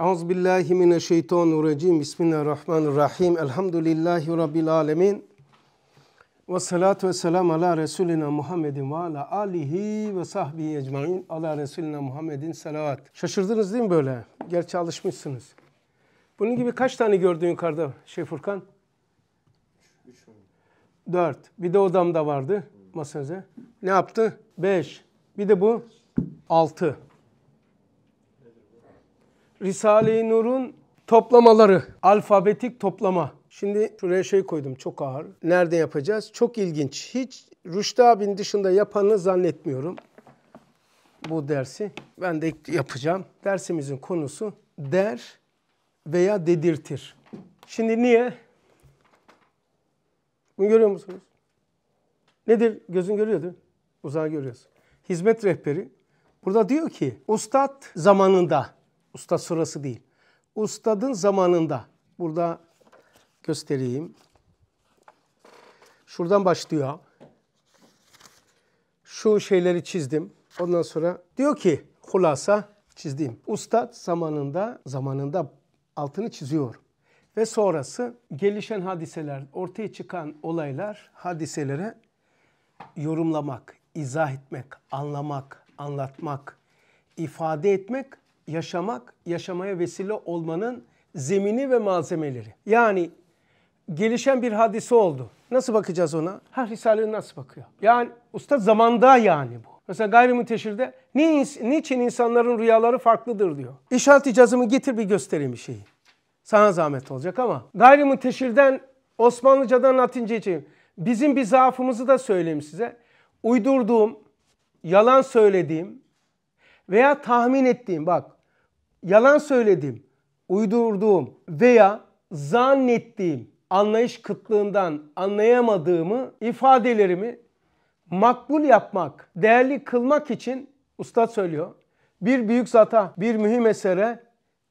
Euzu billahi mineşşeytanirracim. Bismillahirrahmanirrahim. Elhamdülillahi rabbil alamin. Ve salatu ve selam ala Resulina Muhammedin ve ala alihi ve sahbihi ecmain. Ala Resulina Muhammedin salavat. Şaşırdınız değil mi böyle? Gerçi alışmışsınız. Bunun gibi kaç tane gördün yukarıda şey Furkan? üç Dört. Bir de odamda vardı masanıza. Ne yaptı? Beş. Bir de bu. Altı. Risale-i Nur'un toplamaları, alfabetik toplama. Şimdi şuraya şey koydum çok ağır. Nerede yapacağız? Çok ilginç. Hiç Rüştü abinin dışında yapanı zannetmiyorum bu dersi. Ben de yapacağım. Dersimizin konusu der veya dedirtir. Şimdi niye? Bunu görüyor musunuz? Nedir? Gözün görüyor değil mi? Uzağı görüyorsun. Hizmet rehberi burada diyor ki, ustad zamanında Usta sırası değil. Ustadın zamanında. Burada göstereyim. Şuradan başlıyor. Şu şeyleri çizdim. Ondan sonra diyor ki hulasa çizdiğim. Ustad zamanında zamanında altını çiziyor. Ve sonrası gelişen hadiseler, ortaya çıkan olaylar hadiselere yorumlamak, izah etmek, anlamak, anlatmak, ifade etmek yaşamak, yaşamaya vesile olmanın zemini ve malzemeleri. Yani gelişen bir hadise oldu. Nasıl bakacağız ona? Her Risale nasıl bakıyor? Yani usta zamanda yani bu. Mesela gayrimüteşirde niçin insanların rüyaları farklıdır diyor. İşaret cazımı getir bir göstereyim bir şeyi. Sana zahmet olacak ama. Gayrimüteşirden Osmanlıcadan Latinceye Bizim bir zaafımızı da söyleyeyim size. Uydurduğum, yalan söylediğim, veya tahmin ettiğim bak yalan söylediğim, uydurduğum veya zannettiğim anlayış kıtlığından anlayamadığımı ifadelerimi makbul yapmak, değerli kılmak için usta söylüyor. Bir büyük zata, bir mühim esere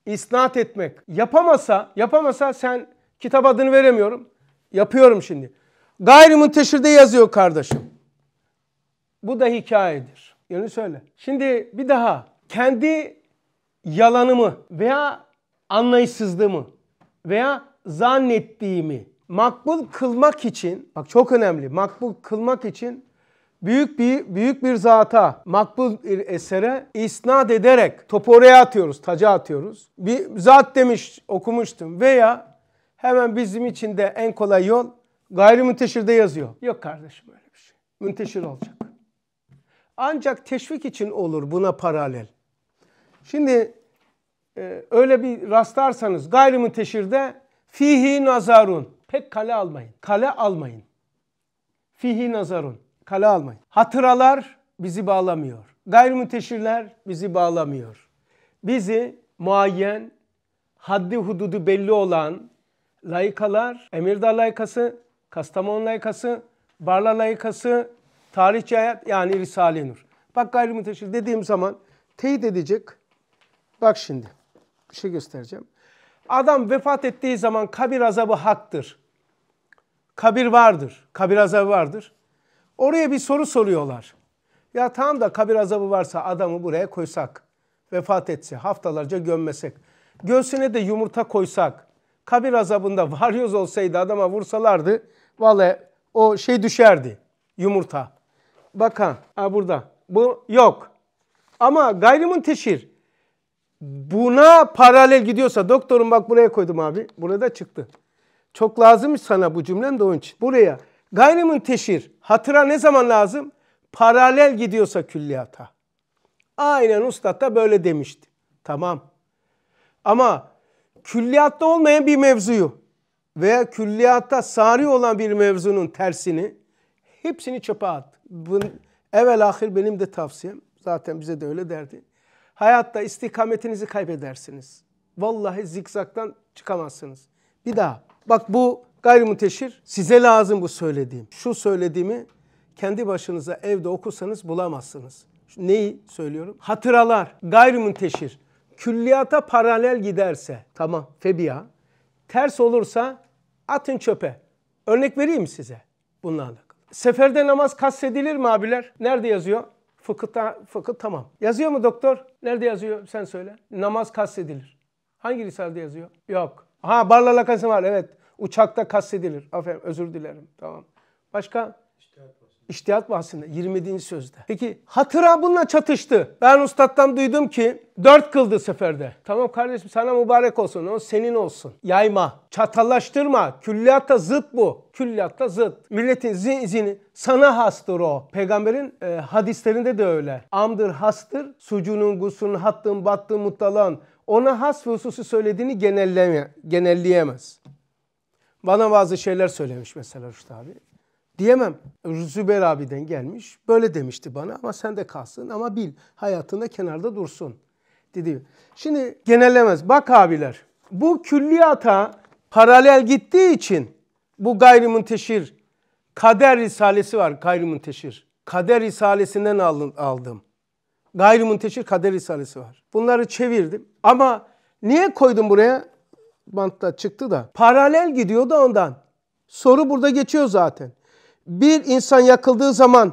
isnat etmek. Yapamasa, yapamasa sen kitap adını veremiyorum. Yapıyorum şimdi. Gayrimünteşirde yazıyor kardeşim. Bu da hikayedir. Yanı söyle. Şimdi bir daha kendi yalanımı veya anlayışsızlığımı veya zannettiğimi makbul kılmak için bak çok önemli makbul kılmak için büyük bir büyük bir zata, makbul bir esere isnat ederek topu oraya atıyoruz, taca atıyoruz. Bir zat demiş okumuştum veya hemen bizim için de en kolay yol gayrimüteşirde yazıyor. Yok kardeşim öyle bir şey. Münteşir olacak ancak teşvik için olur buna paralel. Şimdi e, öyle bir rastlarsanız gayrimüteşirde fihi nazarun pek kale almayın. Kale almayın. Fihi nazarun kale almayın. Hatıralar bizi bağlamıyor. gayrimüteşirler bizi bağlamıyor. Bizi muayyen, haddi hududu belli olan layıkalar, Emirdağ layıkası, Kastamonu layıkası, Barla layıkası, Tarihçi hayat yani Risale-i Nur. Bak gayrimenteşir dediğim zaman teyit edecek. Bak şimdi bir şey göstereceğim. Adam vefat ettiği zaman kabir azabı haktır. Kabir vardır. Kabir azabı vardır. Oraya bir soru soruyorlar. Ya tamam da kabir azabı varsa adamı buraya koysak, vefat etse, haftalarca gömmesek, göğsüne de yumurta koysak, kabir azabında varyoz olsaydı adama vursalardı, vallahi o şey düşerdi, yumurta bakan. Ha burada. Bu yok. Ama gayrimunteşir buna paralel gidiyorsa doktorum bak buraya koydum abi. Burada çıktı. Çok lazım sana bu cümlem de onun için. Buraya gayrimunteşir hatıra ne zaman lazım? Paralel gidiyorsa külliyata. Aynen ustad da böyle demişti. Tamam. Ama külliyatta olmayan bir mevzuyu veya külliyatta sari olan bir mevzunun tersini hepsini çöpe at bu, evvel ahir benim de tavsiyem. Zaten bize de öyle derdi. Hayatta istikametinizi kaybedersiniz. Vallahi zikzaktan çıkamazsınız. Bir daha. Bak bu gayrimüteşir, Size lazım bu söylediğim. Şu söylediğimi kendi başınıza evde okusanız bulamazsınız. Neyi söylüyorum? Hatıralar, gayrimüteşir. Külliyata paralel giderse, tamam febiya. Ters olursa atın çöpe. Örnek vereyim size bunlarla. Seferde namaz kastedilir mi abiler? Nerede yazıyor? Fıkıhta, fıkıh tamam. Yazıyor mu doktor? Nerede yazıyor? Sen söyle. Namaz kastedilir. Hangi risalede yazıyor? Yok. Ha barla lakası var evet. Uçakta kastedilir. Aferin özür dilerim. Tamam. Başka? İştihat bahsinde 27. sözde. Peki hatıra bununla çatıştı. Ben ustattan duydum ki dört kıldı seferde. Tamam kardeşim sana mübarek olsun. O senin olsun. Yayma, çatallaştırma. Külliyatta zıt bu. Külliyatta zıt. Milletin zin zini sana hastır o. Peygamberin e, hadislerinde de öyle. Amdır hastır. Sucunun, gusunun, hattın, battın mutalan. Ona has ve hususu söylediğini genelleme, genelleyemez. Bana bazı şeyler söylemiş mesela Rüştü abi diyemem. Zübeyir abiden gelmiş. Böyle demişti bana ama sen de kalsın ama bil hayatında kenarda dursun dedi. Şimdi genellemez. Bak abiler bu külliyata paralel gittiği için bu gayrimunteşir kader risalesi var gayrimunteşir. Kader risalesinden aldım. Gayrimunteşir kader risalesi var. Bunları çevirdim ama niye koydum buraya? Bantta çıktı da. Paralel gidiyor da ondan. Soru burada geçiyor zaten bir insan yakıldığı zaman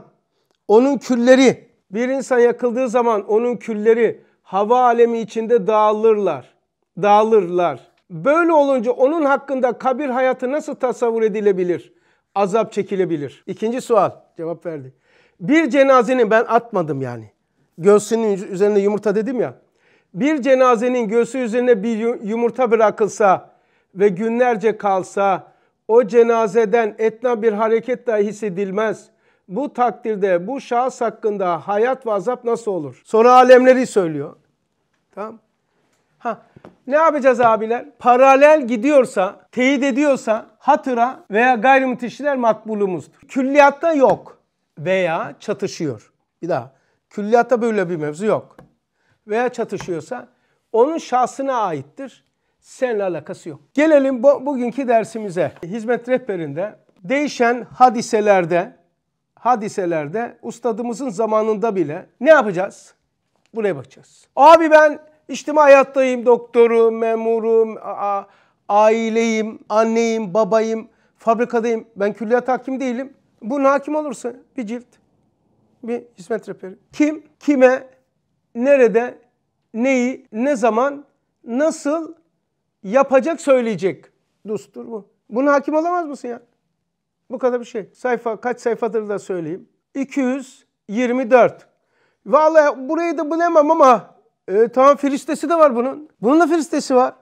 onun külleri, bir insan yakıldığı zaman onun külleri hava alemi içinde dağılırlar. Dağılırlar. Böyle olunca onun hakkında kabir hayatı nasıl tasavvur edilebilir? Azap çekilebilir. İkinci sual. Cevap verdi. Bir cenazenin ben atmadım yani. Göğsünün üzerine yumurta dedim ya. Bir cenazenin göğsü üzerine bir yumurta bırakılsa ve günlerce kalsa o cenazeden etna bir hareket dahi hissedilmez. Bu takdirde bu şahıs hakkında hayat ve azap nasıl olur? Sonra alemleri söylüyor. Tamam. Ha, ne yapacağız abiler? Paralel gidiyorsa, teyit ediyorsa hatıra veya gayrimüteşiler makbulumuzdur. Külliyatta yok veya çatışıyor. Bir daha. Külliyatta böyle bir mevzu yok. Veya çatışıyorsa onun şahsına aittir. Seninle alakası yok. Gelelim bu, bugünkü dersimize. Hizmet rehberinde değişen hadiselerde hadiselerde ustadımızın zamanında bile ne yapacağız? Buraya bakacağız. Abi ben içtima hayattayım, doktorum, memurum, aileyim, anneyim, babayım, fabrikadayım. Ben külliyat hakim değilim. Bu hakim olursa bir cilt, bir hizmet rehberi. Kim, kime, nerede, neyi, ne zaman, nasıl yapacak söyleyecek. Dustur bu. Bunu hakim olamaz mısın ya? Bu kadar bir şey. Sayfa kaç sayfadır da söyleyeyim. 224. Vallahi burayı da bilemem ama e, tamam filistesi de var bunun. Bunun da filistesi var.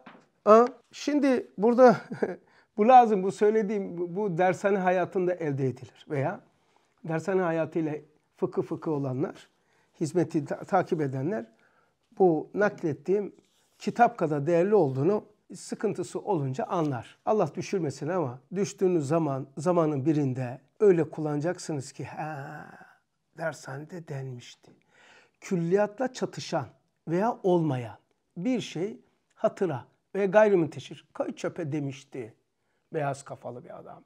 Ha? Şimdi burada bu lazım. Bu söylediğim bu, bu dershane hayatında elde edilir. Veya dershane hayatıyla fıkı fıkı olanlar, hizmeti ta- takip edenler bu naklettiğim kitap kadar değerli olduğunu sıkıntısı olunca anlar. Allah düşürmesin ama düştüğünüz zaman zamanın birinde öyle kullanacaksınız ki ha dershanede denmişti. Külliyatla çatışan veya olmayan bir şey hatıra ve gayrimenteşir koy çöpe demişti beyaz kafalı bir adam.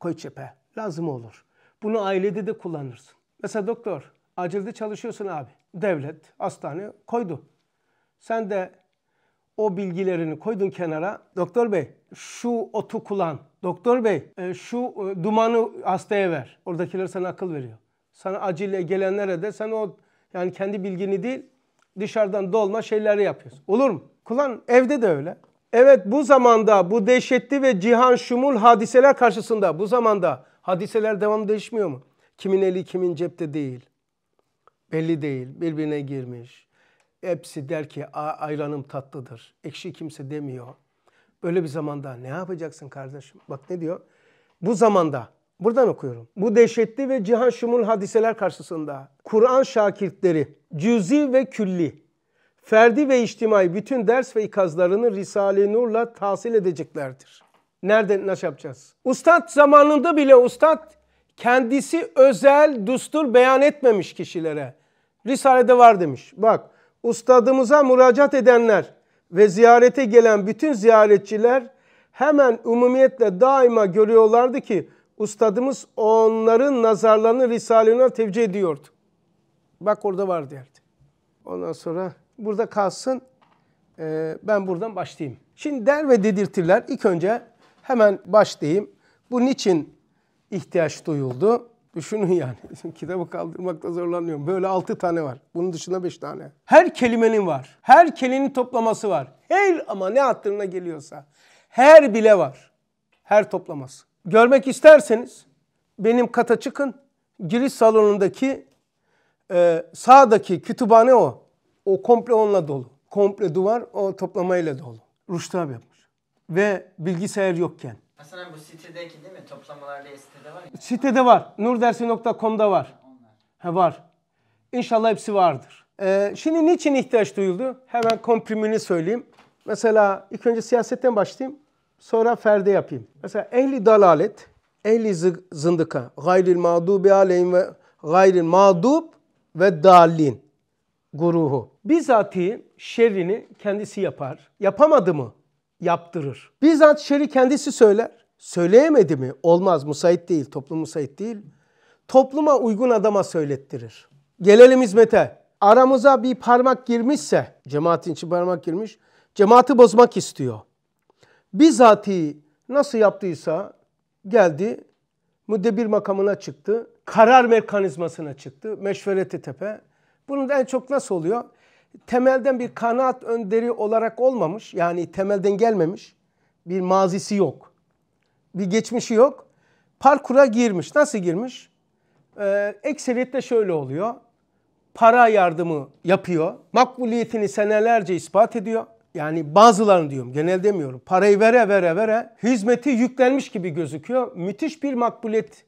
koy çöpe lazım olur. Bunu ailede de kullanırsın. Mesela doktor acilde çalışıyorsun abi. Devlet hastane koydu. Sen de o bilgilerini koydun kenara. Doktor bey şu otu kullan. Doktor bey e, şu e, dumanı hastaya ver. Oradakiler sana akıl veriyor. Sana acile gelenlere de sen o yani kendi bilgini değil dışarıdan dolma şeyleri yapıyorsun. Olur mu? Kullan evde de öyle. Evet bu zamanda bu dehşetli ve cihan şumul hadiseler karşısında bu zamanda hadiseler devam değişmiyor mu? Kimin eli kimin cepte değil. Belli değil. Birbirine girmiş Hepsi der ki ayranım tatlıdır. Ekşi kimse demiyor. Böyle bir zamanda ne yapacaksın kardeşim? Bak ne diyor? Bu zamanda Buradan okuyorum. Bu dehşetli ve cihan şumul hadiseler karşısında Kur'an şakirtleri cüzi ve külli, ferdi ve içtimai bütün ders ve ikazlarını Risale-i Nur'la tahsil edeceklerdir. Nereden nasıl yapacağız? Ustad zamanında bile ustad kendisi özel düstur beyan etmemiş kişilere. Risale'de var demiş. Bak ustadımıza müracaat edenler ve ziyarete gelen bütün ziyaretçiler hemen umumiyetle daima görüyorlardı ki ustadımız onların nazarlarını Risale'ne tevcih ediyordu. Bak orada var derdi. Ondan sonra burada kalsın e, ben buradan başlayayım. Şimdi der ve dedirtirler. İlk önce hemen başlayayım. Bu niçin ihtiyaç duyuldu? Düşünün yani. Kitabı kaldırmakta zorlanıyorum. Böyle altı tane var. Bunun dışında beş tane. Her kelimenin var. Her kelimenin toplaması var. Her ama ne hatırına geliyorsa. Her bile var. Her toplaması. Görmek isterseniz benim kata çıkın. Giriş salonundaki e, sağdaki kütüphane o. O komple onunla dolu. Komple duvar o toplamayla dolu. Ruşta abi yapmış. Ve bilgisayar yokken aslında bu sitedeki değil mi? Toplamalar diye sitede var ya. Sitede var. Nurdersi.com'da var. Ha var. İnşallah hepsi vardır. Ee, şimdi niçin ihtiyaç duyuldu? Hemen komprimini söyleyeyim. Mesela ilk önce siyasetten başlayayım. Sonra ferde yapayım. Mesela ehli dalalet, ehli zındıka, gayril mağdubi aleyhim ve gayril mağdub ve dalin grubu. Bizatihi şerrini kendisi yapar. Yapamadı mı? yaptırır. Bizzat şeri kendisi söyler. Söyleyemedi mi? Olmaz. Musait değil. Toplum musait değil. Topluma uygun adama söylettirir. Gelelim hizmete. Aramıza bir parmak girmişse, cemaatin için parmak girmiş, cemaati bozmak istiyor. Bizatihi nasıl yaptıysa geldi, müdebir makamına çıktı, karar mekanizmasına çıktı, meşvereti tepe. Bunun en çok nasıl oluyor? temelden bir kanaat önderi olarak olmamış. Yani temelden gelmemiş. Bir mazisi yok. Bir geçmişi yok. Parkura girmiş. Nasıl girmiş? Ee, ekseriyette şöyle oluyor. Para yardımı yapıyor. Makbuliyetini senelerce ispat ediyor. Yani bazılarını diyorum genel demiyorum. Parayı vere vere vere hizmeti yüklenmiş gibi gözüküyor. Müthiş bir makbuliyet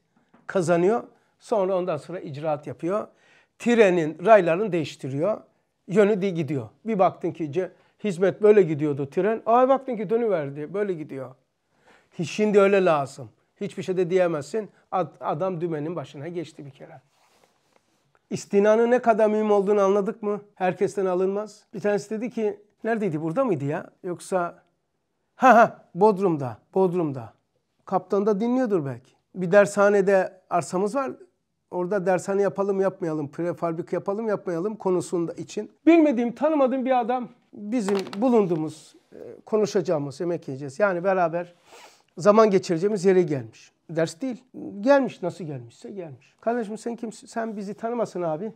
kazanıyor. Sonra ondan sonra icraat yapıyor. Trenin, raylarını değiştiriyor yönü de gidiyor. Bir baktın ki hizmet böyle gidiyordu tren. Ay baktın ki dönüverdi böyle gidiyor. Şimdi öyle lazım. Hiçbir şey de diyemezsin. Adam dümenin başına geçti bir kere. İstinanın ne kadar mühim olduğunu anladık mı? Herkesten alınmaz. Bir tanesi dedi ki neredeydi burada mıydı ya? Yoksa ha ha Bodrum'da, Bodrum'da. Kaptan da dinliyordur belki. Bir dershanede arsamız var orada dershane yapalım yapmayalım, prefabrik yapalım yapmayalım konusunda için bilmediğim, tanımadığım bir adam bizim bulunduğumuz, e, konuşacağımız, yemek yiyeceğiz. Yani beraber zaman geçireceğimiz yere gelmiş. Ders değil. Gelmiş nasıl gelmişse gelmiş. Kardeşim sen kimsin? Sen bizi tanımasın abi.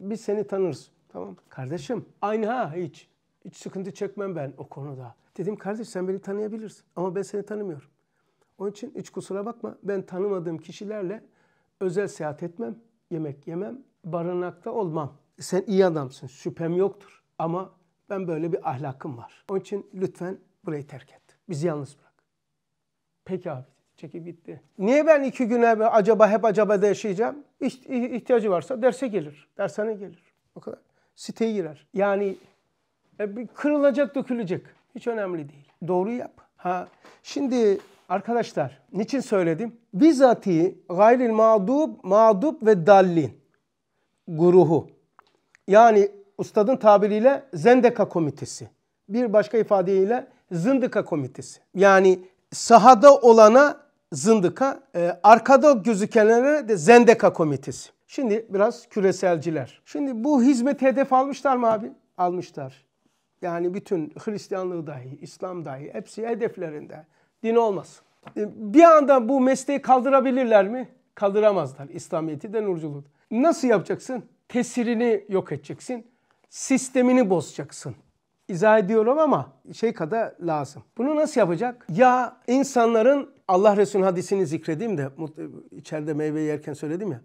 Biz seni tanırız. Tamam. Kardeşim aynı ha hiç. Hiç sıkıntı çekmem ben o konuda. Dedim kardeş sen beni tanıyabilirsin ama ben seni tanımıyorum. Onun için hiç kusura bakma ben tanımadığım kişilerle Özel seyahat etmem, yemek yemem, barınakta olmam. Sen iyi adamsın, süpem yoktur. Ama ben böyle bir ahlakım var. Onun için lütfen burayı terk et. Bizi yalnız bırak. Peki abi çekip gitti. Niye ben iki güne acaba hep acaba da yaşayacağım? İhtiyacı varsa derse gelir. Dershane gelir. O kadar. Siteye girer. Yani e, bir kırılacak, dökülecek. Hiç önemli değil. Doğru yap. Ha. Şimdi Arkadaşlar niçin söyledim? Bizati gayril mağdub, mağdub ve dallin grubu. Yani ustadın tabiriyle Zendeka komitesi. Bir başka ifadeyle Zındıka komitesi. Yani sahada olana Zındıka, e, arkada gözükenlere de Zendeka komitesi. Şimdi biraz küreselciler. Şimdi bu hizmet hedef almışlar mı abi? Almışlar. Yani bütün Hristiyanlığı dahi, İslam dahi hepsi hedeflerinde din olmaz. E, bir anda bu mesleği kaldırabilirler mi? Kaldıramazlar. İslamiyet'i de nurculuğu. Nasıl yapacaksın? Tesirini yok edeceksin. Sistemini bozacaksın. İzah ediyorum ama şey kadar lazım. Bunu nasıl yapacak? Ya insanların Allah Resulü'nün hadisini zikredeyim de içeride meyve yerken söyledim ya.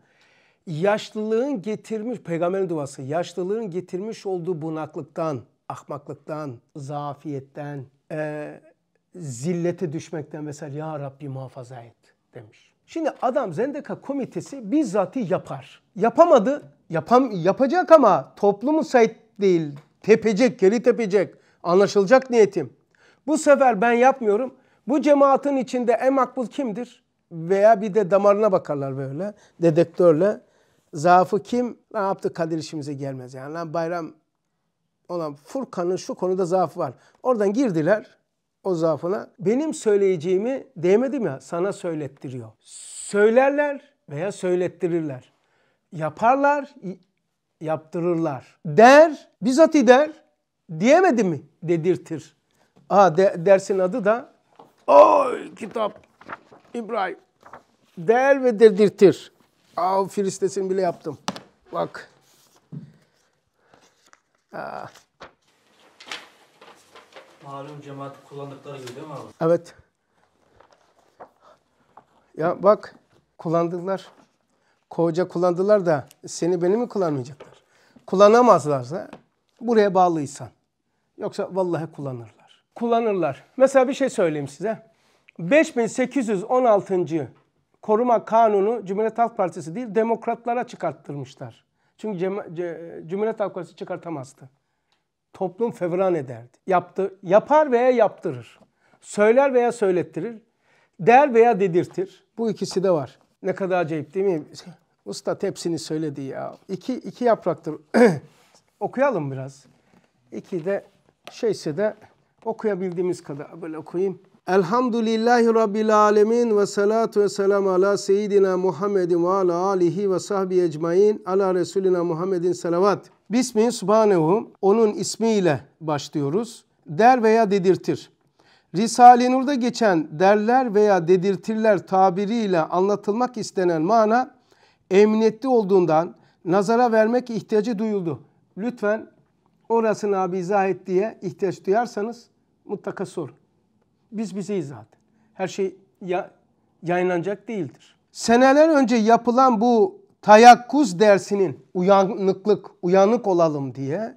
Yaşlılığın getirmiş, peygamberin duası, yaşlılığın getirmiş olduğu bunaklıktan, ahmaklıktan, zafiyetten, e, zillete düşmekten vesaire ya Rabbi muhafaza et demiş. Şimdi adam Zendeka komitesi bizzati yapar. Yapamadı, yapam, yapacak ama toplumu sahip değil, tepecek, geri tepecek. Anlaşılacak niyetim. Bu sefer ben yapmıyorum. Bu cemaatin içinde en makbul kimdir? Veya bir de damarına bakarlar böyle dedektörle. Zaafı kim? Ne yaptı Kadir işimize gelmez yani. Lan bayram olan Furkan'ın şu konuda zaafı var. Oradan girdiler o zaafına benim söyleyeceğimi diyemedim ya sana söylettiriyor. Söylerler veya söylettirirler. Yaparlar, yaptırırlar. Der, bizatihi der, diyemedi mi dedirtir. Aa de, dersin adı da oy kitap İbrahim der ve dedirtir. Aa filistesini bile yaptım. Bak. Aa malum cemaat kullandıkları gibi değil mi abi? Evet. Ya bak kullandılar. Koca kullandılar da seni beni mi kullanmayacaklar? Kullanamazlarsa buraya bağlıysan. Yoksa vallahi kullanırlar. Kullanırlar. Mesela bir şey söyleyeyim size. 5816. Koruma Kanunu Cumhuriyet Halk Partisi değil demokratlara çıkarttırmışlar. Çünkü Cem Cumhuriyet Halk Partisi çıkartamazdı toplum fevran ederdi. Yaptı, yapar veya yaptırır. Söyler veya söylettirir. Der veya dedirtir. Bu ikisi de var. Ne kadar acayip değil mi? Usta hepsini söyledi ya. İki, iki yapraktır. Okuyalım biraz. İki de şeyse de okuyabildiğimiz kadar böyle okuyayım. Elhamdülillahi Rabbil Alemin ve salatu ve selam ala seyyidina Muhammedin ve ala alihi ve sahbihi ecmain ala Resulina Muhammedin salavat. Bismi Subhanehu onun ismiyle başlıyoruz. Der veya dedirtir. Risale-i Nur'da geçen derler veya dedirtirler tabiriyle anlatılmak istenen mana emniyetli olduğundan nazara vermek ihtiyacı duyuldu. Lütfen orasını abi izah et diye ihtiyaç duyarsanız mutlaka sorun biz bizeyiz zaten. Her şey ya, yayınlanacak değildir. Seneler önce yapılan bu tayakkuz dersinin uyanıklık, uyanık olalım diye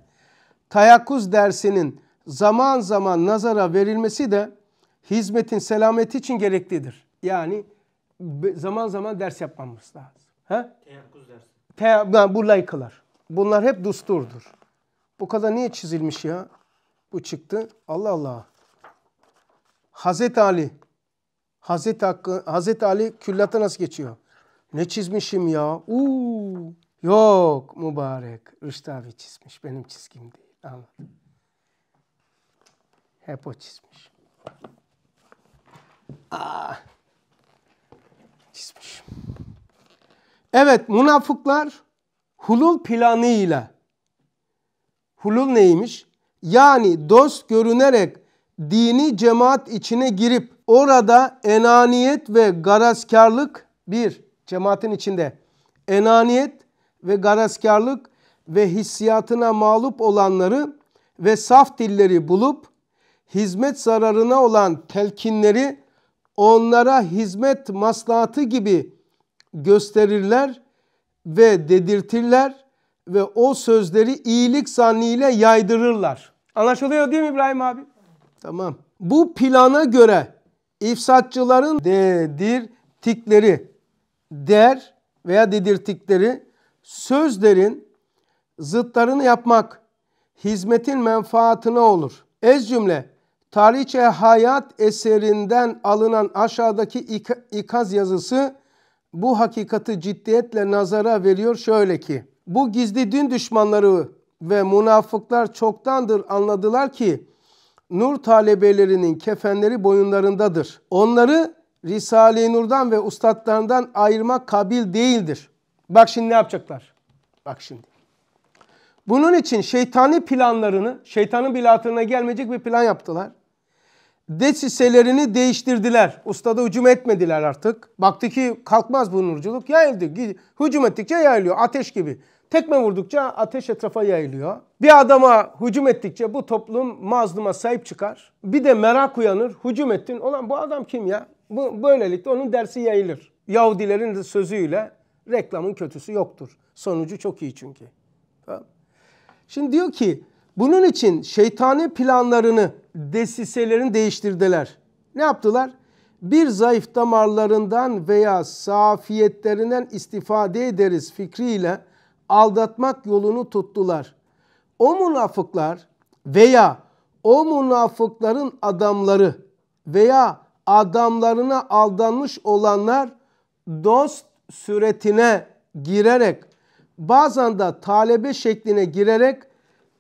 tayakkuz dersinin zaman zaman nazara verilmesi de hizmetin selameti için gereklidir. Yani zaman zaman ders yapmamız lazım. He? Teyakkuz dersi. Te bu layıklar. Bunlar hep dusturdur. Bu kadar niye çizilmiş ya? Bu çıktı. Allah Allah. Hazreti Ali. Hazreti, Hakkı, Hazreti Ali küllata nasıl geçiyor? Ne çizmişim ya? Uu, Yok mübarek. Rüştü abi çizmiş. Benim çizgim değil. Anladım. Hep o çizmiş. Aa. Ah. Çizmiş. Evet münafıklar hulul planıyla. Hulul neymiş? Yani dost görünerek dini cemaat içine girip orada enaniyet ve garazkarlık bir cemaatin içinde enaniyet ve garazkarlık ve hissiyatına mağlup olanları ve saf dilleri bulup hizmet zararına olan telkinleri onlara hizmet maslahatı gibi gösterirler ve dedirtirler ve o sözleri iyilik zanniyle yaydırırlar. Anlaşılıyor değil mi İbrahim abi? Tamam. Bu plana göre ifsatçıların dedirtikleri der veya dedirtikleri sözlerin zıtlarını yapmak hizmetin menfaatine olur. Ez cümle Tarihçe Hayat eserinden alınan aşağıdaki ikaz yazısı bu hakikati ciddiyetle nazara veriyor şöyle ki bu gizli din düşmanları ve münafıklar çoktandır anladılar ki nur talebelerinin kefenleri boyunlarındadır. Onları Risale-i Nur'dan ve ustadlarından ayırmak kabil değildir. Bak şimdi ne yapacaklar? Bak şimdi. Bunun için şeytani planlarını, şeytanın bilatına gelmeyecek bir plan yaptılar. Desiselerini değiştirdiler. Ustada hücum etmediler artık. Baktı ki kalkmaz bu nurculuk. Yayıldı. Hücum ettikçe yayılıyor. Ateş gibi. Tekme vurdukça ateş etrafa yayılıyor. Bir adama hücum ettikçe bu toplum mazluma sahip çıkar. Bir de merak uyanır. Hücum ettin. Olan bu adam kim ya? Bu, böylelikle onun dersi yayılır. Yahudilerin de sözüyle reklamın kötüsü yoktur. Sonucu çok iyi çünkü. Şimdi diyor ki bunun için şeytani planlarını desiselerin değiştirdiler. Ne yaptılar? Bir zayıf damarlarından veya safiyetlerinden istifade ederiz fikriyle aldatmak yolunu tuttular. O münafıklar veya o münafıkların adamları veya adamlarına aldanmış olanlar dost suretine girerek bazen de talebe şekline girerek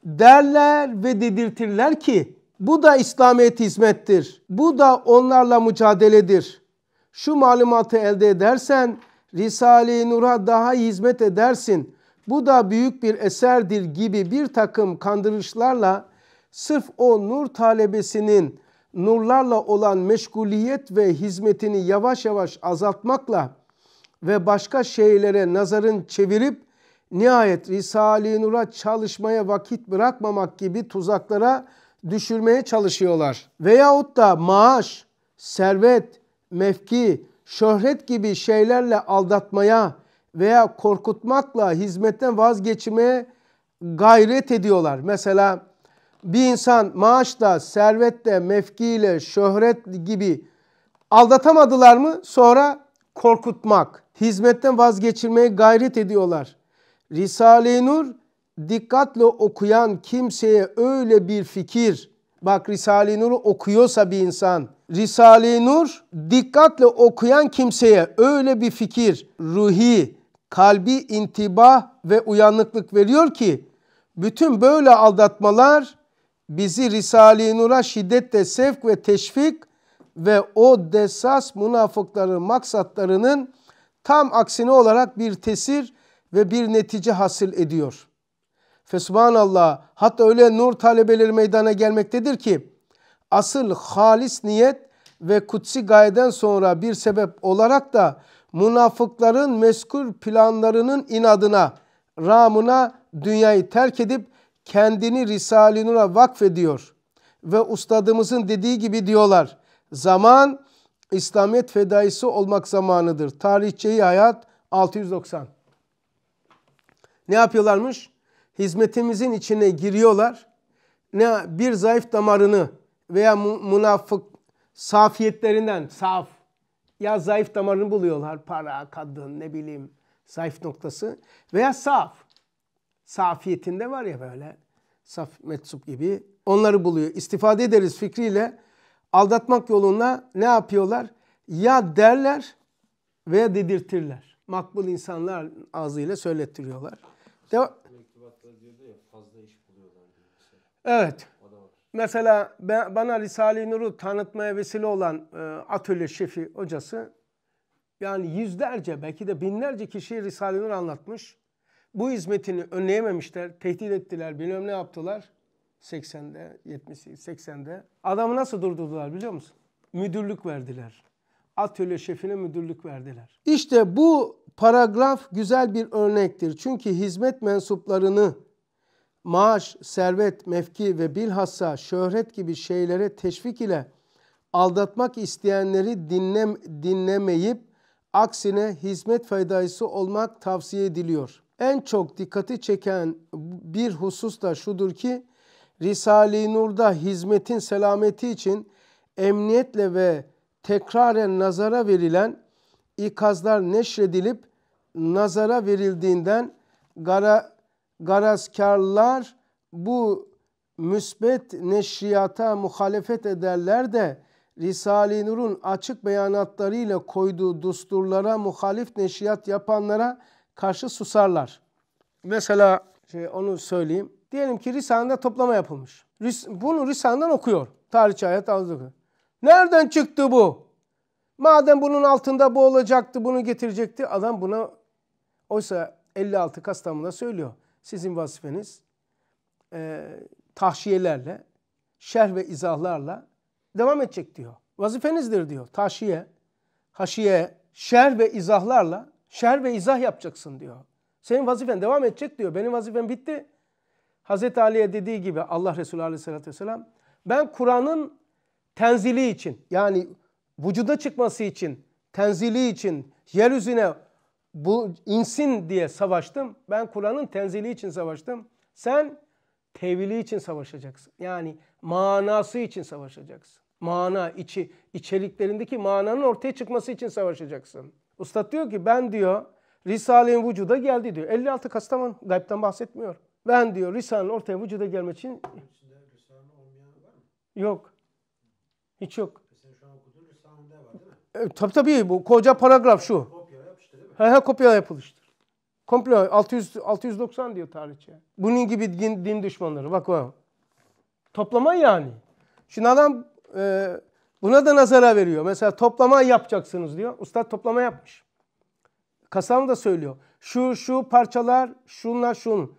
derler ve dedirtirler ki bu da İslamiyet hizmettir. Bu da onlarla mücadeledir. Şu malumatı elde edersen Risale-i Nur'a daha hizmet edersin bu da büyük bir eserdir gibi bir takım kandırışlarla sırf o nur talebesinin nurlarla olan meşguliyet ve hizmetini yavaş yavaş azaltmakla ve başka şeylere nazarın çevirip nihayet Risale-i Nur'a çalışmaya vakit bırakmamak gibi tuzaklara düşürmeye çalışıyorlar. Veyahut da maaş, servet, mefki, şöhret gibi şeylerle aldatmaya, veya korkutmakla hizmetten vazgeçmeye gayret ediyorlar. Mesela bir insan maaşla, servetle, mefkiyle, şöhret gibi aldatamadılar mı? Sonra korkutmak, hizmetten vazgeçirmeye gayret ediyorlar. Risale-i Nur dikkatle okuyan kimseye öyle bir fikir, bak Risale-i Nur'u okuyorsa bir insan, Risale-i Nur dikkatle okuyan kimseye öyle bir fikir, ruhi, kalbi intiba ve uyanıklık veriyor ki bütün böyle aldatmalar bizi Risale-i Nur'a şiddetle sevk ve teşvik ve o desas münafıkların maksatlarının tam aksine olarak bir tesir ve bir netice hasil ediyor. Fesubhanallah hatta öyle nur talebeleri meydana gelmektedir ki asıl halis niyet ve kutsi gayeden sonra bir sebep olarak da münafıkların meskur planlarının inadına, ramına dünyayı terk edip kendini Risale-i Nur'a vakfediyor. Ve ustadımızın dediği gibi diyorlar. Zaman İslamiyet fedaisi olmak zamanıdır. Tarihçeyi hayat 690. Ne yapıyorlarmış? Hizmetimizin içine giriyorlar. Ne bir zayıf damarını veya münafık safiyetlerinden, saf, ya zayıf damarını buluyorlar. Para, kadın, ne bileyim zayıf noktası. Veya saf. Safiyetinde var ya böyle. Saf metsup gibi. Onları buluyor. İstifade ederiz fikriyle. Aldatmak yoluna ne yapıyorlar? Ya derler veya dedirtirler. Makbul insanlar ağzıyla söylettiriyorlar. Devam. Şey. Evet. Mesela ben, bana Risale-i Nur'u tanıtmaya vesile olan e, atölye şefi hocası yani yüzlerce belki de binlerce kişiye Risale-i Nur anlatmış. Bu hizmetini önleyememişler, tehdit ettiler, bilmem ne yaptılar. 80'de, 70'i, 80'de. Adamı nasıl durdurdular biliyor musun? Müdürlük verdiler. Atölye şefine müdürlük verdiler. İşte bu paragraf güzel bir örnektir. Çünkü hizmet mensuplarını maaş, servet, mevki ve bilhassa şöhret gibi şeylere teşvik ile aldatmak isteyenleri dinlem dinlemeyip aksine hizmet faydası olmak tavsiye ediliyor. En çok dikkati çeken bir husus da şudur ki Risale-i Nur'da hizmetin selameti için emniyetle ve tekraren nazara verilen ikazlar neşredilip nazara verildiğinden gara, garazkarlar bu müsbet neşriyata muhalefet ederler de Risale-i Nur'un açık beyanatlarıyla koyduğu dusturlara muhalif neşriyat yapanlara karşı susarlar. Mesela şey, onu söyleyeyim. Diyelim ki Risale'de toplama yapılmış. Bunu Risale'den okuyor. Tarihçi hayat ağzı Nereden çıktı bu? Madem bunun altında bu olacaktı, bunu getirecekti. Adam buna oysa 56 Kastamonu'da söylüyor. Sizin vazifeniz e, tahşiyelerle, şerh ve izahlarla devam edecek diyor. Vazifenizdir diyor. Tahşiye, haşiye, şerh ve izahlarla şerh ve izah yapacaksın diyor. Senin vazifen devam edecek diyor. Benim vazifem bitti. Hazreti Ali'ye dediği gibi Allah Resulü Aleyhisselatü Vesselam ben Kur'an'ın tenzili için yani vücuda çıkması için, tenzili için, yeryüzüne bu insin diye savaştım. Ben Kur'an'ın tenzili için savaştım. Sen tevili için savaşacaksın. Yani manası için savaşacaksın. Mana, içi, içeriklerindeki mananın ortaya çıkması için savaşacaksın. Usta diyor ki ben diyor Risale'nin vücuda geldi diyor. 56 Kastamonu gaybden bahsetmiyor. Ben diyor Risale'nin ortaya vücuda gelmek için... Yok. Hiç yok. E, e, tabii tabii bu koca paragraf şu. He he kopya yapılıştır. Komple 600 690 diyor tarihçi. Bunun gibi din, din düşmanları bak bak. Toplama yani. Şimdi adam e, buna da nazara veriyor. Mesela toplama yapacaksınız diyor. Usta toplama yapmış. Kasam da söylüyor. Şu şu parçalar şunlar şun.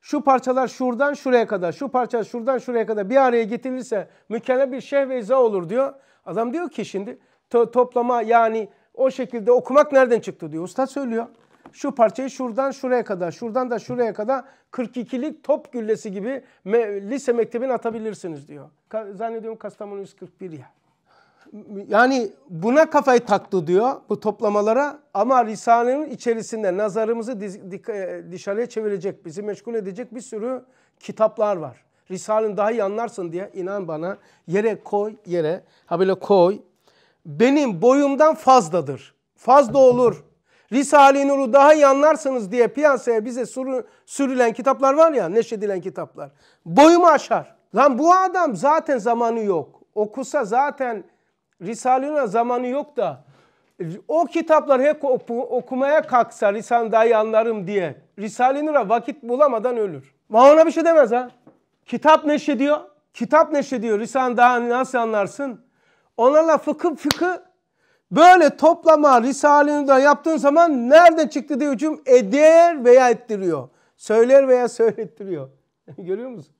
Şu parçalar şuradan şuraya kadar, şu parçalar şuradan şuraya kadar bir araya getirilirse mükemmel bir şehveza olur diyor. Adam diyor ki şimdi to toplama yani o şekilde okumak nereden çıktı diyor. Usta söylüyor. Şu parçayı şuradan şuraya kadar, şuradan da şuraya kadar 42'lik top güllesi gibi me lise mektebine atabilirsiniz diyor. Ka zannediyorum Kastamonu 141 ya. Yani buna kafayı taktı diyor bu toplamalara ama Risale'nin içerisinde nazarımızı e, dışarıya çevirecek, bizi meşgul edecek bir sürü kitaplar var. Risale'ni daha iyi anlarsın diye inan bana yere koy yere ha böyle koy benim boyumdan fazladır. Fazla olur. Risale-i Nur'u daha iyi anlarsınız diye piyasaya bize sürülen kitaplar var ya neşedilen kitaplar. Boyumu aşar. Lan bu adam zaten zamanı yok. Okusa zaten Risale-i Nur'a zamanı yok da o kitapları hep oku, okumaya kalksa Risale-i Nur'u anlarım diye Risale-i Nur'a vakit bulamadan ölür. Ama bir şey demez ha. Kitap neşrediyor. Kitap neşrediyor. Risale-i Nur'u nasıl anlarsın? Onlarla fıkı fıkı böyle toplama risalini de yaptığın zaman nereden çıktı diye hücum eder veya ettiriyor. Söyler veya söylettiriyor. Görüyor musun?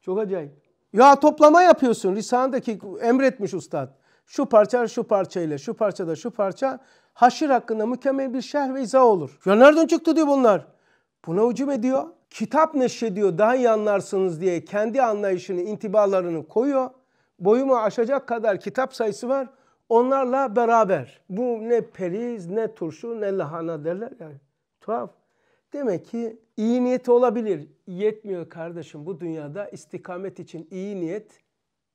Çok acayip. Ya toplama yapıyorsun. Risanedeki emretmiş ustad. Şu parça şu parça ile şu parçada şu parça haşir hakkında mükemmel bir şerh ve izah olur. Ya nereden çıktı diyor bunlar. Buna hücum ediyor. Kitap neşe diyor daha iyi anlarsınız diye kendi anlayışını, intibalarını koyuyor boyumu aşacak kadar kitap sayısı var. Onlarla beraber. Bu ne periz, ne turşu, ne lahana derler yani. Tuhaf. Demek ki iyi niyeti olabilir. Yetmiyor kardeşim bu dünyada istikamet için iyi niyet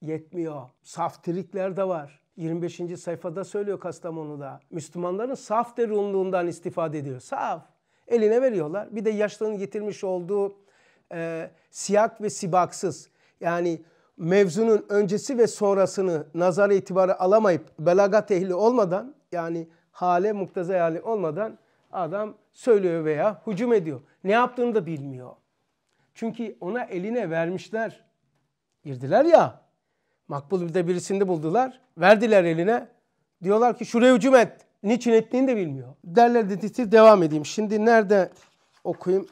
yetmiyor. Saftirikler de var. 25. sayfada söylüyor Kastamonu'da. Müslümanların saf derunluğundan istifade ediyor. Saf. Eline veriyorlar. Bir de yaşlının getirmiş olduğu e, siyak ve sibaksız. Yani mevzunun öncesi ve sonrasını nazar itibarı alamayıp belagat ehli olmadan yani hale muktaza hali olmadan adam söylüyor veya hücum ediyor. Ne yaptığını da bilmiyor. Çünkü ona eline vermişler. Girdiler ya. Makbul bir de birisinde buldular. Verdiler eline. Diyorlar ki şuraya hücum et. Niçin ettiğini de bilmiyor. Derler dediktir devam edeyim. Şimdi nerede okuyayım?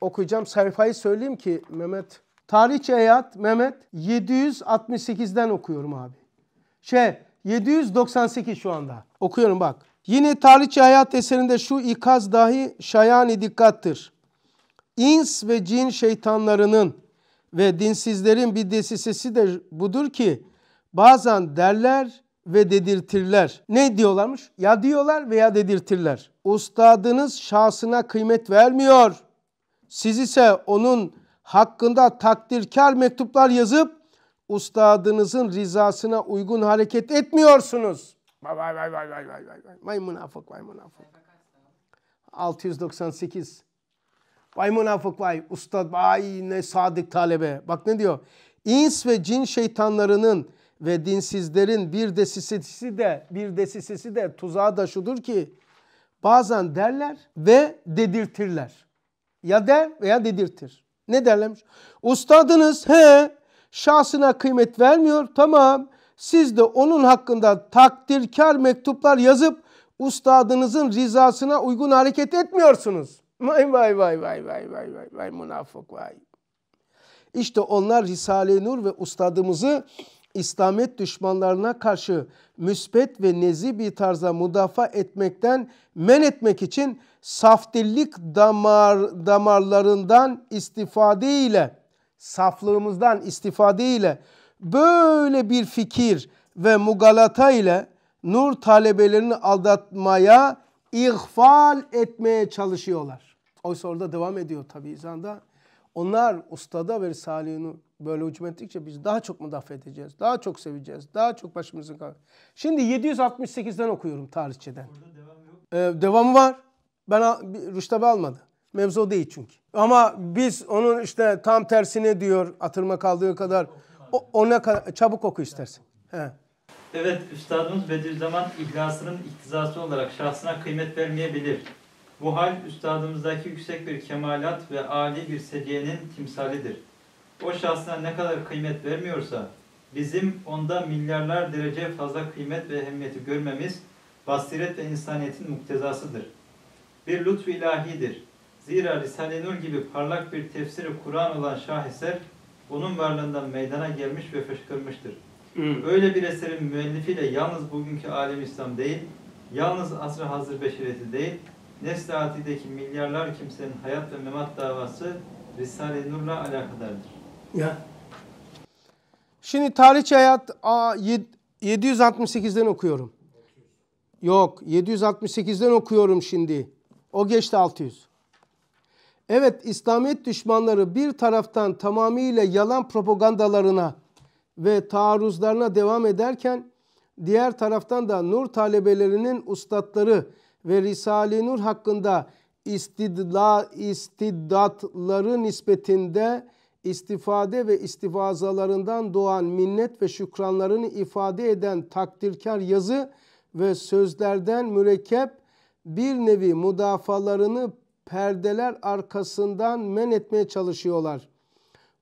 Okuyacağım. Sayfayı söyleyeyim ki Mehmet Tarihçi Eyat Mehmet 768'den okuyorum abi. Şey 798 şu anda. Okuyorum bak. Yine Tarihçi Hayat eserinde şu ikaz dahi şayani dikkattir. İns ve cin şeytanlarının ve dinsizlerin bir desisesi de budur ki bazen derler ve dedirtirler. Ne diyorlarmış? Ya diyorlar veya dedirtirler. Ustadınız şahsına kıymet vermiyor. Siz ise onun hakkında takdirkar mektuplar yazıp ustadınızın rızasına uygun hareket etmiyorsunuz. Vay vay vay vay vay vay vay. Vay münafık vay münafık. 698. Vay münafık vay. Ustad vay ne sadık talebe. Bak ne diyor. İns ve cin şeytanlarının ve dinsizlerin bir desisisi de bir desisisi de tuzağı da şudur ki bazen derler ve dedirtirler. Ya der veya dedirtir. Ne derlemiş? Ustadınız he şahsına kıymet vermiyor tamam siz de onun hakkında takdirkar mektuplar yazıp ustadınızın rızasına uygun hareket etmiyorsunuz. Vay vay vay vay vay vay vay vay münafık vay. İşte onlar Risale-i Nur ve ustadımızı İslamiyet düşmanlarına karşı müspet ve nezi bir tarza müdafaa etmekten men etmek için saftillik damar, damarlarından istifade ile, saflığımızdan istifade ile böyle bir fikir ve mugalata ile nur talebelerini aldatmaya, ihfal etmeye çalışıyorlar. Oysa orada devam ediyor tabi izanda. Onlar ustada ve salihini böyle hücum ettikçe biz daha çok müdafaa edeceğiz, daha çok seveceğiz, daha çok başımızın kalır. Şimdi 768'den okuyorum tarihçeden. Ee, devamı var. Ben Rüştebe almadı. Mevzu değil çünkü. Ama biz onun işte tam tersini diyor atırma kaldığı kadar. O, ne kadar, çabuk oku istersin. He. Evet, Üstadımız Bediüzzaman ihlasının iktizası olarak şahsına kıymet vermeyebilir. Bu hal Üstadımızdaki yüksek bir kemalat ve âli bir seviyenin timsalidir. O şahsına ne kadar kıymet vermiyorsa, bizim onda milyarlar derece fazla kıymet ve ehemmiyeti görmemiz basiret ve insaniyetin muktezasıdır bir lütfu ilahidir. Zira Risale-i Nur gibi parlak bir tefsiri Kur'an olan şaheser onun varlığından meydana gelmiş ve fışkırmıştır. Hı. Hmm. Öyle bir eserin müellifiyle yalnız bugünkü alem İslam değil, yalnız asrı hazır beşireti değil, nesli atideki milyarlar kimsenin hayat ve memat davası Risale-i Nur'la alakadardır. Ya. Şimdi tarihçi hayat 768'den okuyorum. Yok 768'den okuyorum şimdi. O geçti 600. Evet İslamiyet düşmanları bir taraftan tamamıyla yalan propagandalarına ve taarruzlarına devam ederken diğer taraftan da nur talebelerinin ustatları ve Risale-i Nur hakkında istidla, istidatları nispetinde istifade ve istifazalarından doğan minnet ve şükranlarını ifade eden takdirkar yazı ve sözlerden mürekkep bir nevi mudafalarını perdeler arkasından men etmeye çalışıyorlar.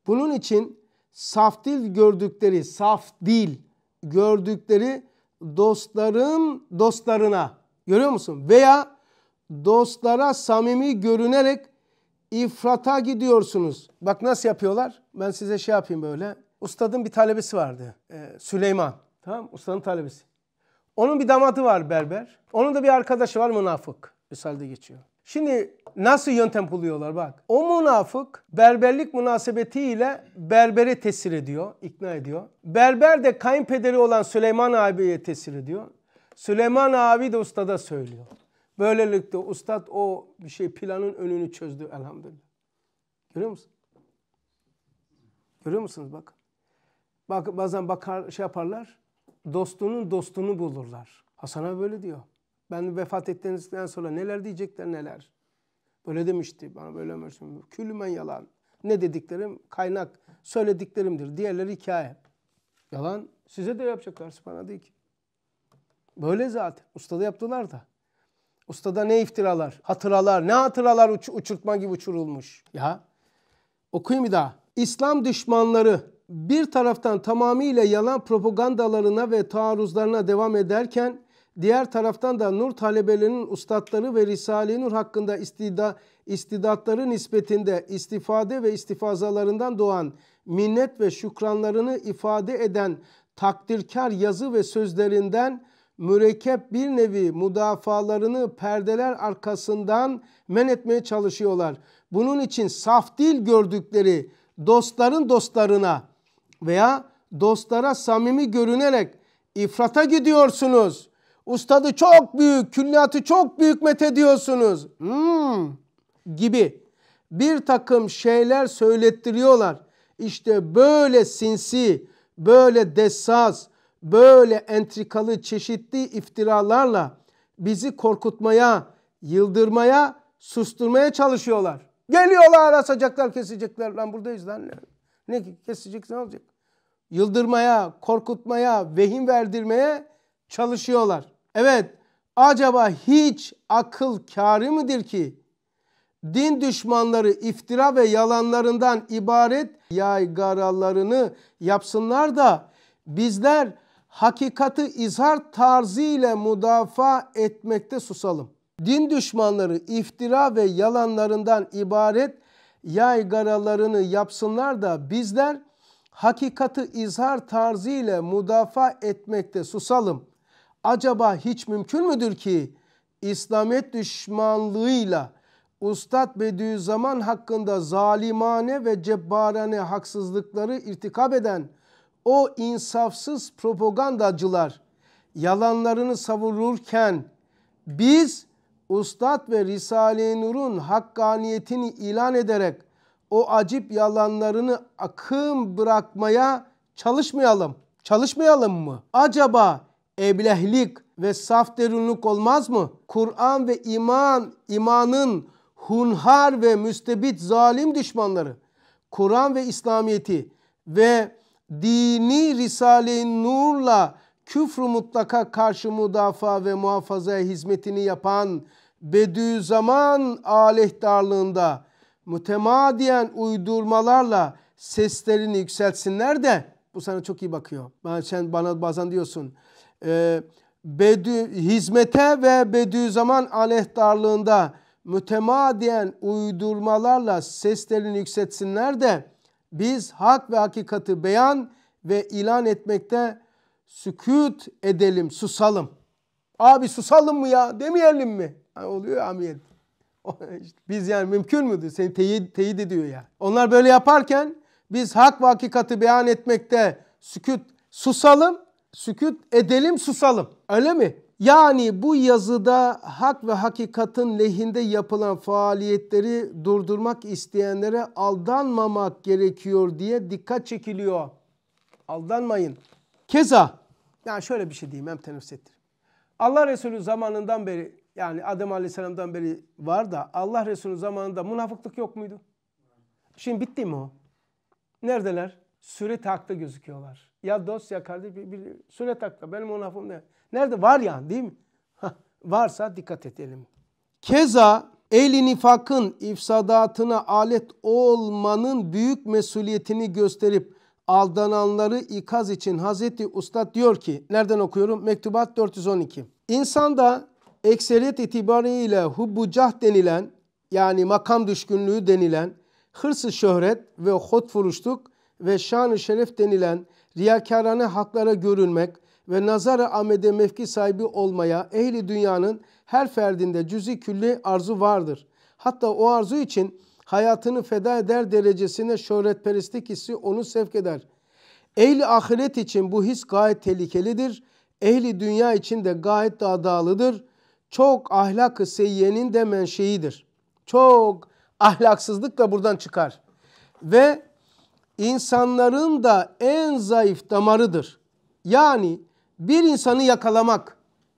Bunun için saf dil gördükleri, saf dil gördükleri dostların dostlarına görüyor musun? Veya dostlara samimi görünerek ifrata gidiyorsunuz. Bak nasıl yapıyorlar? Ben size şey yapayım böyle. Ustadın bir talebesi vardı. E, Süleyman. Tamam Ustanın talebesi. Onun bir damadı var berber. Onun da bir arkadaşı var münafık. Misalde geçiyor. Şimdi nasıl yöntem buluyorlar bak. O münafık berberlik münasebetiyle berbere tesir ediyor, ikna ediyor. Berber de kayınpederi olan Süleyman abiye tesir ediyor. Süleyman abi de ustada söylüyor. Böylelikle ustad o bir şey planın önünü çözdü elhamdülillah. Görüyor musun? Görüyor musunuz bak. Bak bazen bakar şey yaparlar dostunun dostunu bulurlar. Hasan'a böyle diyor. Ben vefat ettiğinizden sonra neler diyecekler neler. Böyle demişti bana böyle ömürsün. Külümen yalan. Ne dediklerim kaynak söylediklerimdir. Diğerleri hikaye. Yalan size de yapacaklar bana değil ki. Böyle zaten. Ustada yaptılar da. Ustada ne iftiralar, hatıralar, ne hatıralar uç, uçurtma gibi uçurulmuş. Ya okuyayım bir daha. İslam düşmanları bir taraftan tamamıyla yalan propagandalarına ve taarruzlarına devam ederken diğer taraftan da Nur talebelerinin ustadları ve Risale-i Nur hakkında istida, istidatları nispetinde istifade ve istifazalarından doğan minnet ve şükranlarını ifade eden takdirkar yazı ve sözlerinden mürekkep bir nevi mudafalarını perdeler arkasından men etmeye çalışıyorlar. Bunun için saf dil gördükleri dostların dostlarına veya dostlara samimi görünerek ifrata gidiyorsunuz. Ustadı çok büyük, külliyatı çok büyük methediyorsunuz. Hmm, gibi bir takım şeyler söylettiriyorlar. İşte böyle sinsi, böyle dessas, böyle entrikalı çeşitli iftiralarla bizi korkutmaya, yıldırmaya, susturmaya çalışıyorlar. Geliyorlar asacaklar kesecekler. Lan buradayız lan. Ne, ne kesecek ne olacak? yıldırmaya, korkutmaya, vehim verdirmeye çalışıyorlar. Evet, acaba hiç akıl kârı mıdır ki din düşmanları iftira ve yalanlarından ibaret yaygaralarını yapsınlar da bizler hakikati izhar tarzı ile müdafaa etmekte susalım. Din düşmanları iftira ve yalanlarından ibaret yaygaralarını yapsınlar da bizler hakikati izhar tarzı ile müdafaa etmekte susalım. Acaba hiç mümkün müdür ki İslamiyet düşmanlığıyla Ustad Bediüzzaman hakkında zalimane ve cebbarane haksızlıkları irtikap eden o insafsız propagandacılar yalanlarını savururken biz Ustad ve Risale-i Nur'un hakkaniyetini ilan ederek o acip yalanlarını akım bırakmaya çalışmayalım. Çalışmayalım mı? Acaba eblehlik ve saf derinlik olmaz mı? Kur'an ve iman, imanın hunhar ve müstebit zalim düşmanları, Kur'an ve İslamiyeti ve dini Risale-i Nur'la küfrü mutlaka karşı müdafaa ve muhafaza hizmetini yapan Bediüzzaman darlığında mütemadiyen uydurmalarla seslerini yükseltsinler de bu sana çok iyi bakıyor. Ben, sen bana bazen diyorsun e, ee, Bedü, hizmete ve Bediüzzaman aleyhtarlığında mütemadiyen uydurmalarla seslerini yükseltsinler de biz hak ve hakikati beyan ve ilan etmekte sükut edelim, susalım. Abi susalım mı ya demeyelim mi? Yani oluyor ya amiyelim. Biz yani mümkün müdür? Seni teyit, teyit ediyor yani. Onlar böyle yaparken biz hak ve hakikati beyan etmekte sükut susalım, sükut edelim susalım. Öyle mi? Yani bu yazıda hak ve hakikatin lehinde yapılan faaliyetleri durdurmak isteyenlere aldanmamak gerekiyor diye dikkat çekiliyor. Aldanmayın. Keza, yani şöyle bir şey diyeyim hem teneffüs ettireyim. Allah Resulü zamanından beri yani Adem Aleyhisselam'dan beri var da Allah Resulü zamanında münafıklık yok muydu? Şimdi bitti mi o? Neredeler? Süre hakta gözüküyorlar. Ya dost ya kardeş bir, bir süre hakta. Benim münafığım ne? Nerede? Var yani değil mi? Hah, varsa dikkat edelim. Keza ehli nifakın ifsadatına alet olmanın büyük mesuliyetini gösterip aldananları ikaz için Hazreti Ustad diyor ki nereden okuyorum? Mektubat 412. İnsanda ekseriyet itibariyle hubbu cah denilen yani makam düşkünlüğü denilen hırsı şöhret ve hotfuruşluk ve şanı şeref denilen riyakarane haklara görünmek ve nazar-ı amede mevki sahibi olmaya ehli dünyanın her ferdinde cüzi külli arzu vardır. Hatta o arzu için hayatını feda eder derecesine şöhretperestlik hissi onu sevk eder. Ehli ahiret için bu his gayet tehlikelidir. Ehli dünya için de gayet daha çok ahlak seyyenin de menşeidir. Çok ahlaksızlık da buradan çıkar. Ve insanların da en zayıf damarıdır. Yani bir insanı yakalamak,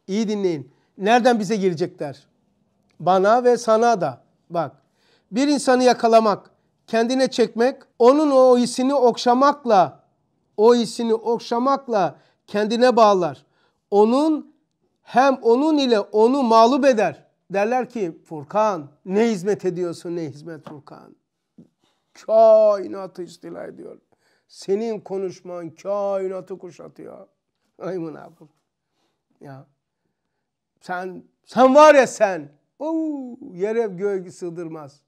iyi dinleyin, nereden bize girecekler? Bana ve sana da bak. Bir insanı yakalamak, kendine çekmek, onun o hisini okşamakla, o hisini okşamakla kendine bağlar. Onun hem onun ile onu mağlup eder. Derler ki Furkan ne hizmet ediyorsun ne hizmet Furkan. Kainatı istila ediyor. Senin konuşman kainatı kuşatıyor. Ay münafık. Ya. Sen sen var ya sen. Oo, yere göğe sığdırmaz.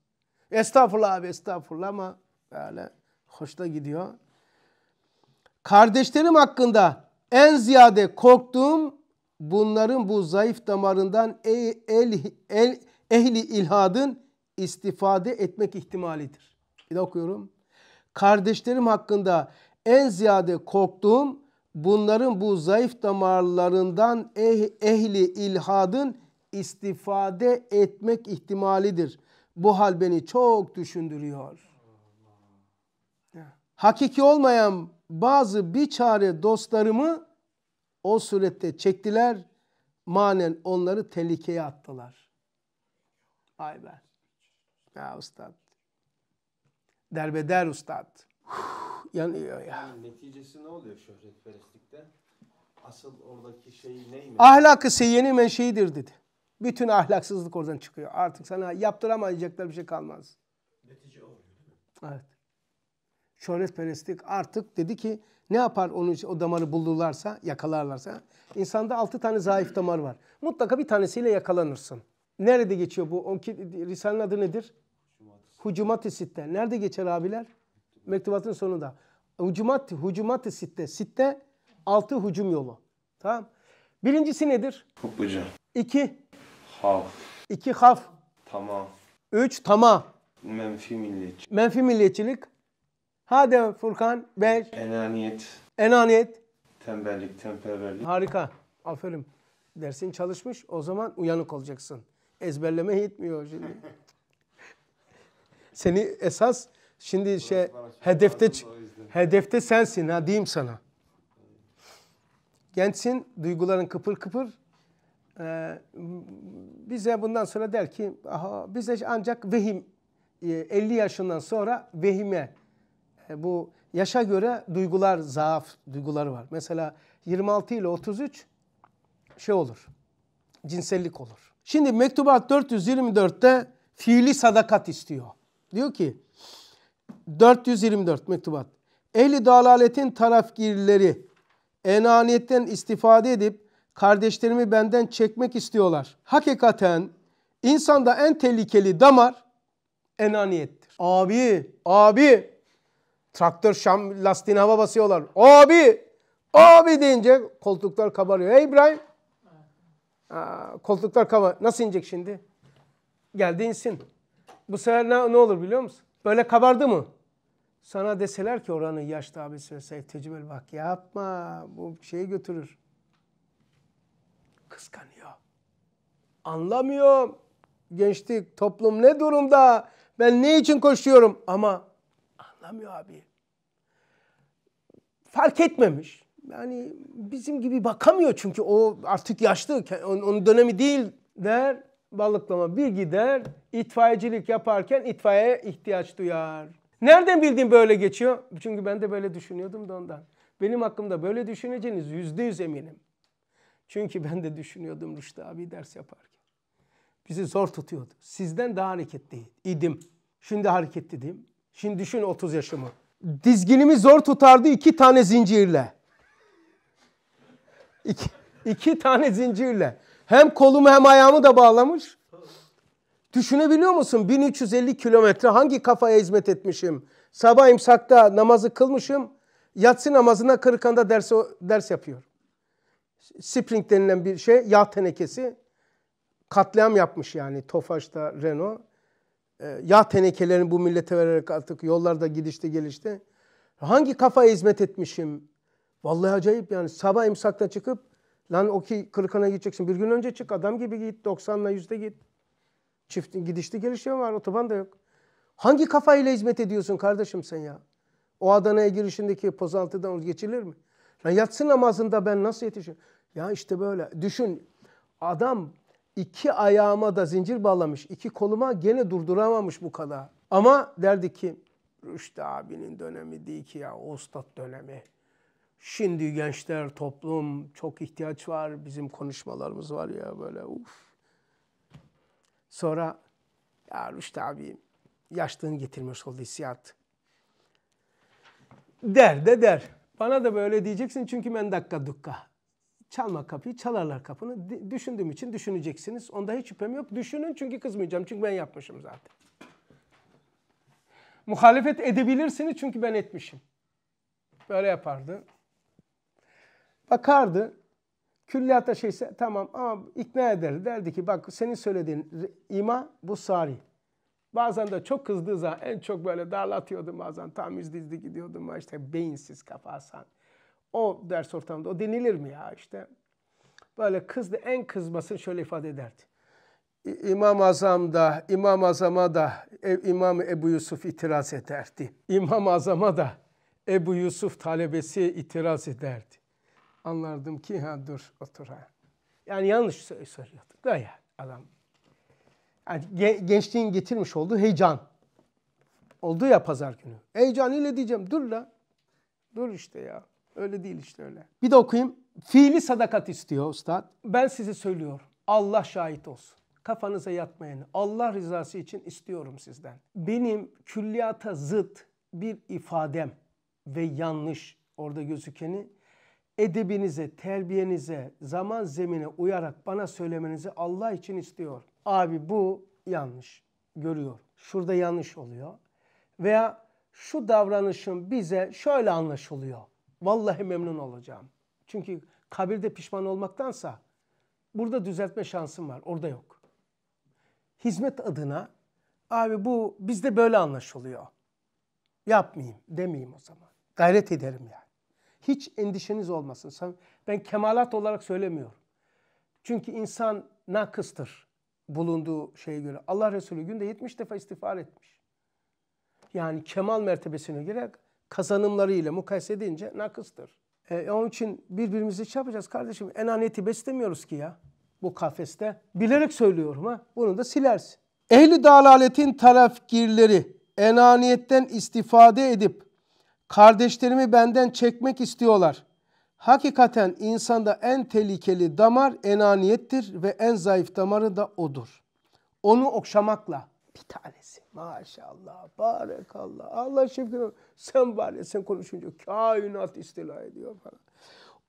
Estağfurullah abi estağfurullah ama böyle hoşta gidiyor. Kardeşlerim hakkında en ziyade korktuğum bunların bu zayıf damarından el, el, ehli ilhadın istifade etmek ihtimalidir. Bir de okuyorum. Kardeşlerim hakkında en ziyade korktuğum bunların bu zayıf damarlarından eh, ehli ilhadın istifade etmek ihtimalidir. Bu hal beni çok düşündürüyor. Hakiki olmayan bazı bir çare dostlarımı o surette çektiler, manen onları tehlikeye attılar. Vay be. Ya ustad. Derbeder ustad. yanıyor ya. Yani neticesi ne oluyor şöhretperestlikte? Asıl oradaki şey neymiş? Ahlakı seyyeni menşeidir dedi. Bütün ahlaksızlık oradan çıkıyor. Artık sana yaptıramayacaklar bir şey kalmaz. Netice o. Evet. Şöhretperestlik artık dedi ki ne yapar onu o damarı bulurlarsa, yakalarlarsa? İnsanda altı tane zayıf damar var. Mutlaka bir tanesiyle yakalanırsın. Nerede geçiyor bu? On, Risale'nin adı nedir? Hucumat-ı Sitte. Nerede geçer abiler? Mektubatın sonunda. Hucumat, hucumat-ı Sitte. Sitte altı hücum yolu. Tamam. Birincisi nedir? Hukbucu. İki. Haf. İki haf. Tamam. Üç tamam. Menfi milliyetçilik. Menfi milliyetçilik. Hadi Furkan 5. Enaniyet. Enaniyet. Tembellik, temperverlik. Harika. Aferin. Dersin çalışmış. O zaman uyanık olacaksın. Ezberleme yetmiyor şimdi. Seni esas şimdi Burası şey hedefte hedefte sensin ha diyeyim sana. Gençsin, duyguların kıpır kıpır. Ee, bize bundan sonra der ki aha, bize ancak vehim 50 e, yaşından sonra vehime e, bu yaşa göre duygular zaaf duyguları var. Mesela 26 ile 33 şey olur. Cinsellik olur. Şimdi mektubat 424'te fiili sadakat istiyor. Diyor ki 424 mektubat. Ehli dalaletin tarafgirleri enaniyetten istifade edip kardeşlerimi benden çekmek istiyorlar. Hakikaten insanda en tehlikeli damar enaniyettir. Abi, abi Traktör şam lastiğine hava basıyorlar. Abi! Abi deyince koltuklar kabarıyor. Hey İbrahim! Aa, koltuklar kabar. Nasıl inecek şimdi? Geldi insin. Bu sefer ne, ne olur biliyor musun? Böyle kabardı mı? Sana deseler ki oranın yaşlı abisi vesaire tecrübeli bak yapma bu şeyi götürür. Kıskanıyor. Anlamıyor. Gençlik, toplum ne durumda? Ben ne için koşuyorum? Ama anlamıyor abi fark etmemiş. Yani bizim gibi bakamıyor çünkü o artık yaşlı, onun dönemi değil der. Balıklama bir gider, itfaiyecilik yaparken itfaiye ihtiyaç duyar. Nereden bildiğim böyle geçiyor? Çünkü ben de böyle düşünüyordum da ondan. Benim hakkımda böyle düşüneceğiniz yüzde yüz eminim. Çünkü ben de düşünüyordum Rüştü abi ders yaparken. Bizi zor tutuyordu. Sizden daha hareketli idim. Şimdi hareketliydim. Şimdi düşün 30 yaşımı dizginimi zor tutardı iki tane zincirle. İki, iki tane zincirle. Hem kolumu hem ayağımı da bağlamış. Düşünebiliyor musun? 1350 kilometre hangi kafaya hizmet etmişim? Sabah imsakta namazı kılmışım. Yatsı namazına Kırıkan'da ders, ders yapıyor. Spring denilen bir şey, yağ tenekesi. Katliam yapmış yani Tofaş'ta Renault. Ee, yağ tenekelerini bu millete vererek artık yollarda gidişte gelişte. Hangi kafaya hizmet etmişim? Vallahi acayip yani sabah imsakta çıkıp lan o ki kırkana gideceksin. Bir gün önce çık adam gibi git 90'la yüzde git. Çift gidişli gelişme var otoban da yok. Hangi kafayla hizmet ediyorsun kardeşim sen ya? O Adana'ya girişindeki pozantıdan geçilir mi? Lan yatsı namazında ben nasıl yetişirim? Ya işte böyle. Düşün adam iki ayağıma da zincir bağlamış, iki koluma gene durduramamış bu kadar. Ama derdi ki Rüştü abinin dönemi değil ki ya, o ustad dönemi. Şimdi gençler, toplum çok ihtiyaç var. Bizim konuşmalarımız var ya böyle uf. Sonra ya Rüştü abi yaşlığını getirmiş oldu hissiyat. Der de der. Bana da böyle diyeceksin çünkü ben dakika dukka çalma kapıyı, çalarlar kapını. D düşündüğüm için düşüneceksiniz. Onda hiç şüphem yok. Düşünün çünkü kızmayacağım. Çünkü ben yapmışım zaten. Muhalefet edebilirsiniz çünkü ben etmişim. Böyle yapardı. Bakardı. Külliyata şeyse tamam ama ikna ederdi. Derdi ki bak senin söylediğin ima bu sari. Bazen de çok kızdığı zaman en çok böyle darlatıyordum bazen. Tam yüz gidiyordu gidiyordum. işte beyinsiz kafa o ders ortamında o denilir mi ya işte. Böyle kızdı en kızmasın şöyle ifade ederdi. İmam Azam da, İmam Azam'a da e, İmam Ebu Yusuf itiraz ederdi. İmam Azam'a da Ebu Yusuf talebesi itiraz ederdi. Anlardım ki ha dur otur ha. Yani yanlış söylüyorduk da ya adam. Yani gençliğin getirmiş olduğu heyecan. Oldu ya pazar günü. Heyecan ile diyeceğim dur la. Dur işte ya. Öyle değil işte öyle. Bir de okuyayım. Fiili sadakat istiyor ustad. Ben size söylüyorum. Allah şahit olsun. Kafanıza yatmayanı Allah rızası için istiyorum sizden. Benim külliyata zıt bir ifadem ve yanlış orada gözükeni edebinize, terbiyenize, zaman zemine uyarak bana söylemenizi Allah için istiyor. Abi bu yanlış. Görüyor. Şurada yanlış oluyor. Veya şu davranışın bize şöyle anlaşılıyor vallahi memnun olacağım. Çünkü kabirde pişman olmaktansa burada düzeltme şansım var. Orada yok. Hizmet adına abi bu bizde böyle anlaşılıyor. Yapmayayım demeyeyim o zaman. Gayret ederim yani. Hiç endişeniz olmasın. Ben kemalat olarak söylemiyorum. Çünkü insan nakıstır bulunduğu şeye göre. Allah Resulü günde 70 defa istiğfar etmiş. Yani kemal mertebesine girerek kazanımlarıyla mukayese edince nakıstır. E, onun için birbirimizi şey kardeşim. Enaniyeti beslemiyoruz ki ya bu kafeste. Bilerek söylüyorum ha. Bunu da silersin. Ehli dalaletin tarafgirleri enaniyetten istifade edip kardeşlerimi benden çekmek istiyorlar. Hakikaten insanda en tehlikeli damar enaniyettir ve en zayıf damarı da odur. Onu okşamakla, bir tanesi. Maşallah, barakallah, Allah şükür. Sen var ya sen konuşunca kainat istila ediyor falan.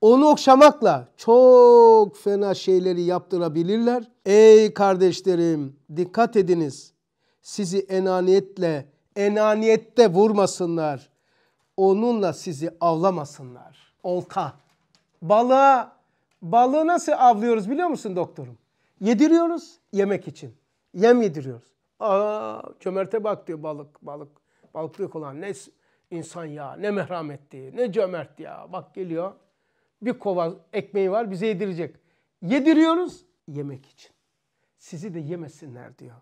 Onu okşamakla çok fena şeyleri yaptırabilirler. Ey kardeşlerim dikkat ediniz. Sizi enaniyetle, enaniyette vurmasınlar. Onunla sizi avlamasınlar. Olta. Balığa, balığı nasıl avlıyoruz biliyor musun doktorum? Yediriyoruz yemek için. Yem yediriyoruz. Aa çömerte bak diyor balık balık. Balıklık olan ne insan ya ne merhametli ne cömert ya. Bak geliyor bir kova ekmeği var bize yedirecek. Yediriyoruz yemek için. Sizi de yemesinler diyor.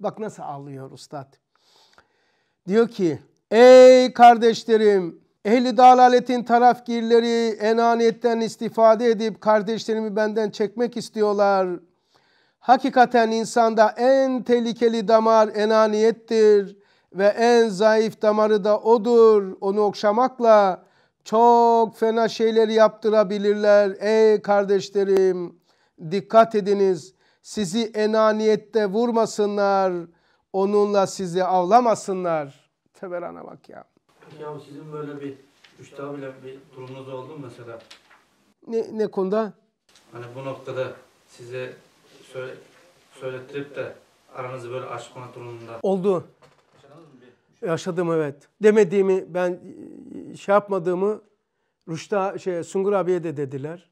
Bak nasıl ağlıyor ustad. Diyor ki ey kardeşlerim ehli dalaletin tarafgirleri enaniyetten istifade edip kardeşlerimi benden çekmek istiyorlar. Hakikaten insanda en tehlikeli damar enaniyettir ve en zayıf damarı da odur. Onu okşamakla çok fena şeyleri yaptırabilirler. Ey kardeşlerim dikkat ediniz sizi enaniyette vurmasınlar. Onunla sizi avlamasınlar. Teberana bak ya. Peki abi sizin böyle bir müştah bile bir durumunuz oldu mu mesela? Ne, ne konuda? Hani bu noktada size söyle, söylettirip de aranızı böyle açma durumunda. Oldu. Şey? Yaşadım evet. Demediğimi ben e, şey yapmadığımı Rüşta şey Sungur abiye de dediler.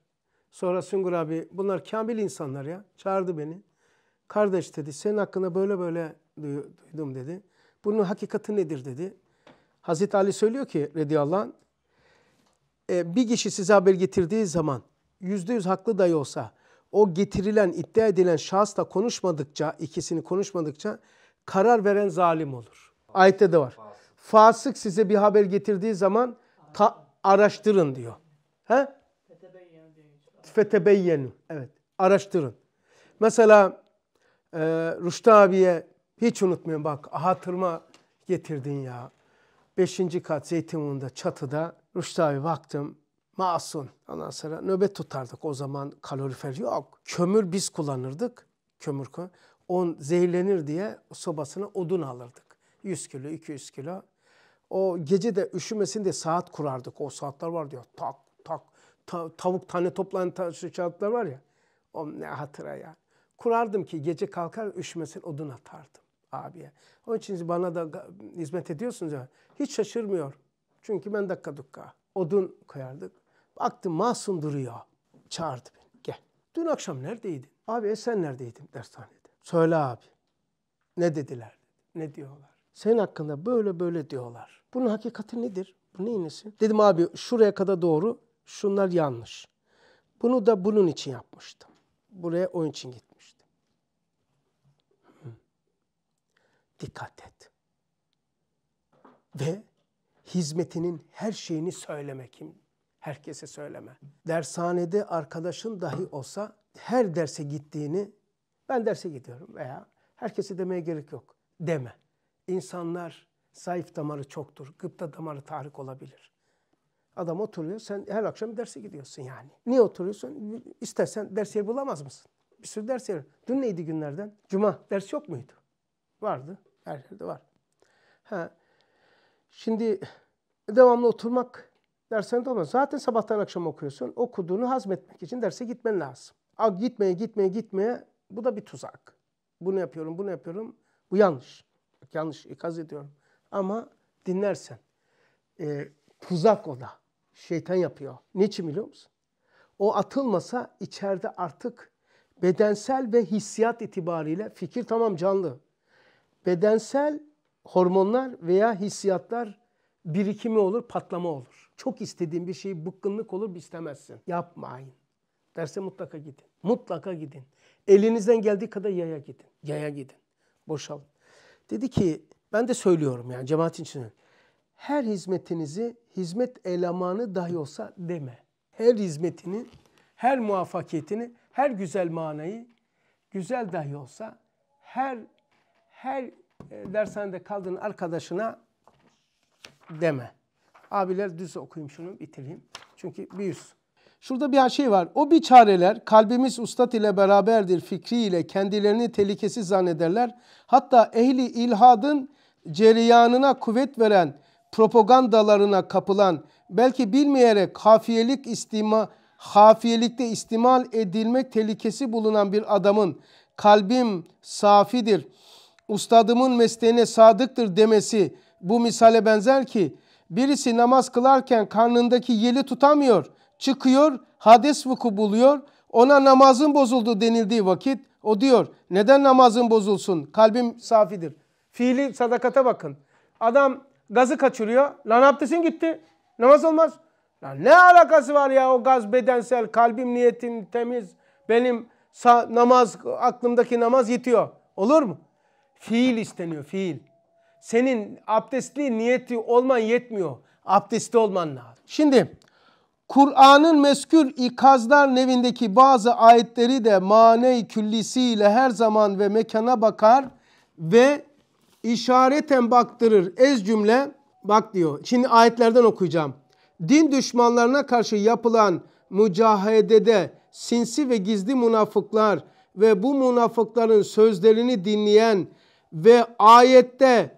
Sonra Sungur abi bunlar kamil insanlar ya. Çağırdı beni. Kardeş dedi senin hakkında böyle böyle duydum dedi. Bunun hakikati nedir dedi. Hazreti Ali söylüyor ki radıyallahu anh, e, bir kişi size haber getirdiği zaman yüzde yüz haklı dahi olsa o getirilen, iddia edilen şahısla konuşmadıkça, ikisini konuşmadıkça karar veren zalim olur. Ayette de var. Fasık size bir haber getirdiği zaman ta, araştırın diyor. He? Fetebeyyenu. Evet. Araştırın. Mesela e, Rüştü abiye hiç unutmuyorum bak hatırıma getirdin ya. Beşinci kat Zeytinburnu'nda çatıda Rüştü abi baktım Masum. Ondan sonra nöbet tutardık o zaman kalorifer yok. Kömür biz kullanırdık. Kömür on zehirlenir diye sobasına odun alırdık. 100 kilo, 200 kilo. O gece de üşümesin diye saat kurardık. O saatler var diyor. Tak tak ta, tavuk tane toplayan ta, şu kağıtlar var ya. O ne hatıra ya. Kurardım ki gece kalkar üşümesin odun atardım abiye. Onun için bana da hizmet ediyorsunuz ya. Hiç şaşırmıyor. Çünkü ben dakika dukka odun koyardık. Baktım masum duruyor. Çağırdı beni. Gel. Dün akşam neredeydin? Abi e, sen Esenler'deydim dershanede. Söyle abi. Ne dediler? Ne diyorlar? Senin hakkında böyle böyle diyorlar. Bunun hakikati nedir? Bu neyin nesi? Dedim abi şuraya kadar doğru, şunlar yanlış. Bunu da bunun için yapmıştım. Buraya oyun için gitmiştim. Hı. Dikkat et. Ve hizmetinin her şeyini söylemek kim herkese söyleme. Dershanede arkadaşın dahi olsa her derse gittiğini ben derse gidiyorum veya herkese demeye gerek yok deme. İnsanlar zayıf damarı çoktur. Gıpta damarı tarık olabilir. Adam oturuyor, sen her akşam derse gidiyorsun yani. Niye oturuyorsun? İstersen ders yeri bulamaz mısın? Bir sürü ders yeri. Dün neydi günlerden? Cuma ders yok muydu? Vardı. Her yerde var. Ha. Şimdi devamlı oturmak dersen de olmaz. Zaten sabahtan akşam okuyorsun. Okuduğunu hazmetmek için derse gitmen lazım. Al gitmeye gitmeye gitmeye bu da bir tuzak. Bunu yapıyorum, bunu yapıyorum. Bu yanlış. Bak, yanlış ikaz ediyorum. Ama dinlersen e, tuzak o da. Şeytan yapıyor. Niçin biliyor musun? O atılmasa içeride artık bedensel ve hissiyat itibariyle fikir tamam canlı. Bedensel hormonlar veya hissiyatlar birikimi olur, patlama olur. Çok istediğin bir şeyi bıkkınlık olur, istemezsin. Yapmayın. Derse mutlaka gidin. Mutlaka gidin. Elinizden geldiği kadar yaya gidin. Yaya gidin. Boşalın. Dedi ki ben de söylüyorum yani cemaatin için. Her hizmetinizi hizmet elemanı dahi olsa deme. Her hizmetini, her muvaffakiyetini, her güzel manayı güzel dahi olsa her her e, dershanede kaldığın arkadaşına deme. Abiler düz okuyayım şunu bitireyim. Çünkü bir yüz. Şurada bir şey var. O biçareler kalbimiz ustad ile beraberdir fikriyle kendilerini tehlikesiz zannederler. Hatta ehli ilhadın cereyanına kuvvet veren propagandalarına kapılan belki bilmeyerek hafiyelik istima hafiyelikte istimal edilmek tehlikesi bulunan bir adamın kalbim safidir, ustadımın mesleğine sadıktır demesi bu misale benzer ki birisi namaz kılarken karnındaki yeli tutamıyor, çıkıyor, hades vuku buluyor, ona namazın bozuldu denildiği vakit o diyor neden namazın bozulsun kalbim safidir. Fiili sadakata bakın. Adam gazı kaçırıyor. Lan abdestin gitti. Namaz olmaz. Lan ne alakası var ya o gaz bedensel kalbim niyetim temiz. Benim namaz aklımdaki namaz yetiyor Olur mu? Fiil isteniyor fiil senin abdestli niyeti olman yetmiyor. Abdestli olman lazım. Şimdi Kur'an'ın meskür ikazlar nevindeki bazı ayetleri de mane küllisiyle her zaman ve mekana bakar ve işareten baktırır. Ez cümle bak diyor. Şimdi ayetlerden okuyacağım. Din düşmanlarına karşı yapılan mücahedede sinsi ve gizli münafıklar ve bu münafıkların sözlerini dinleyen ve ayette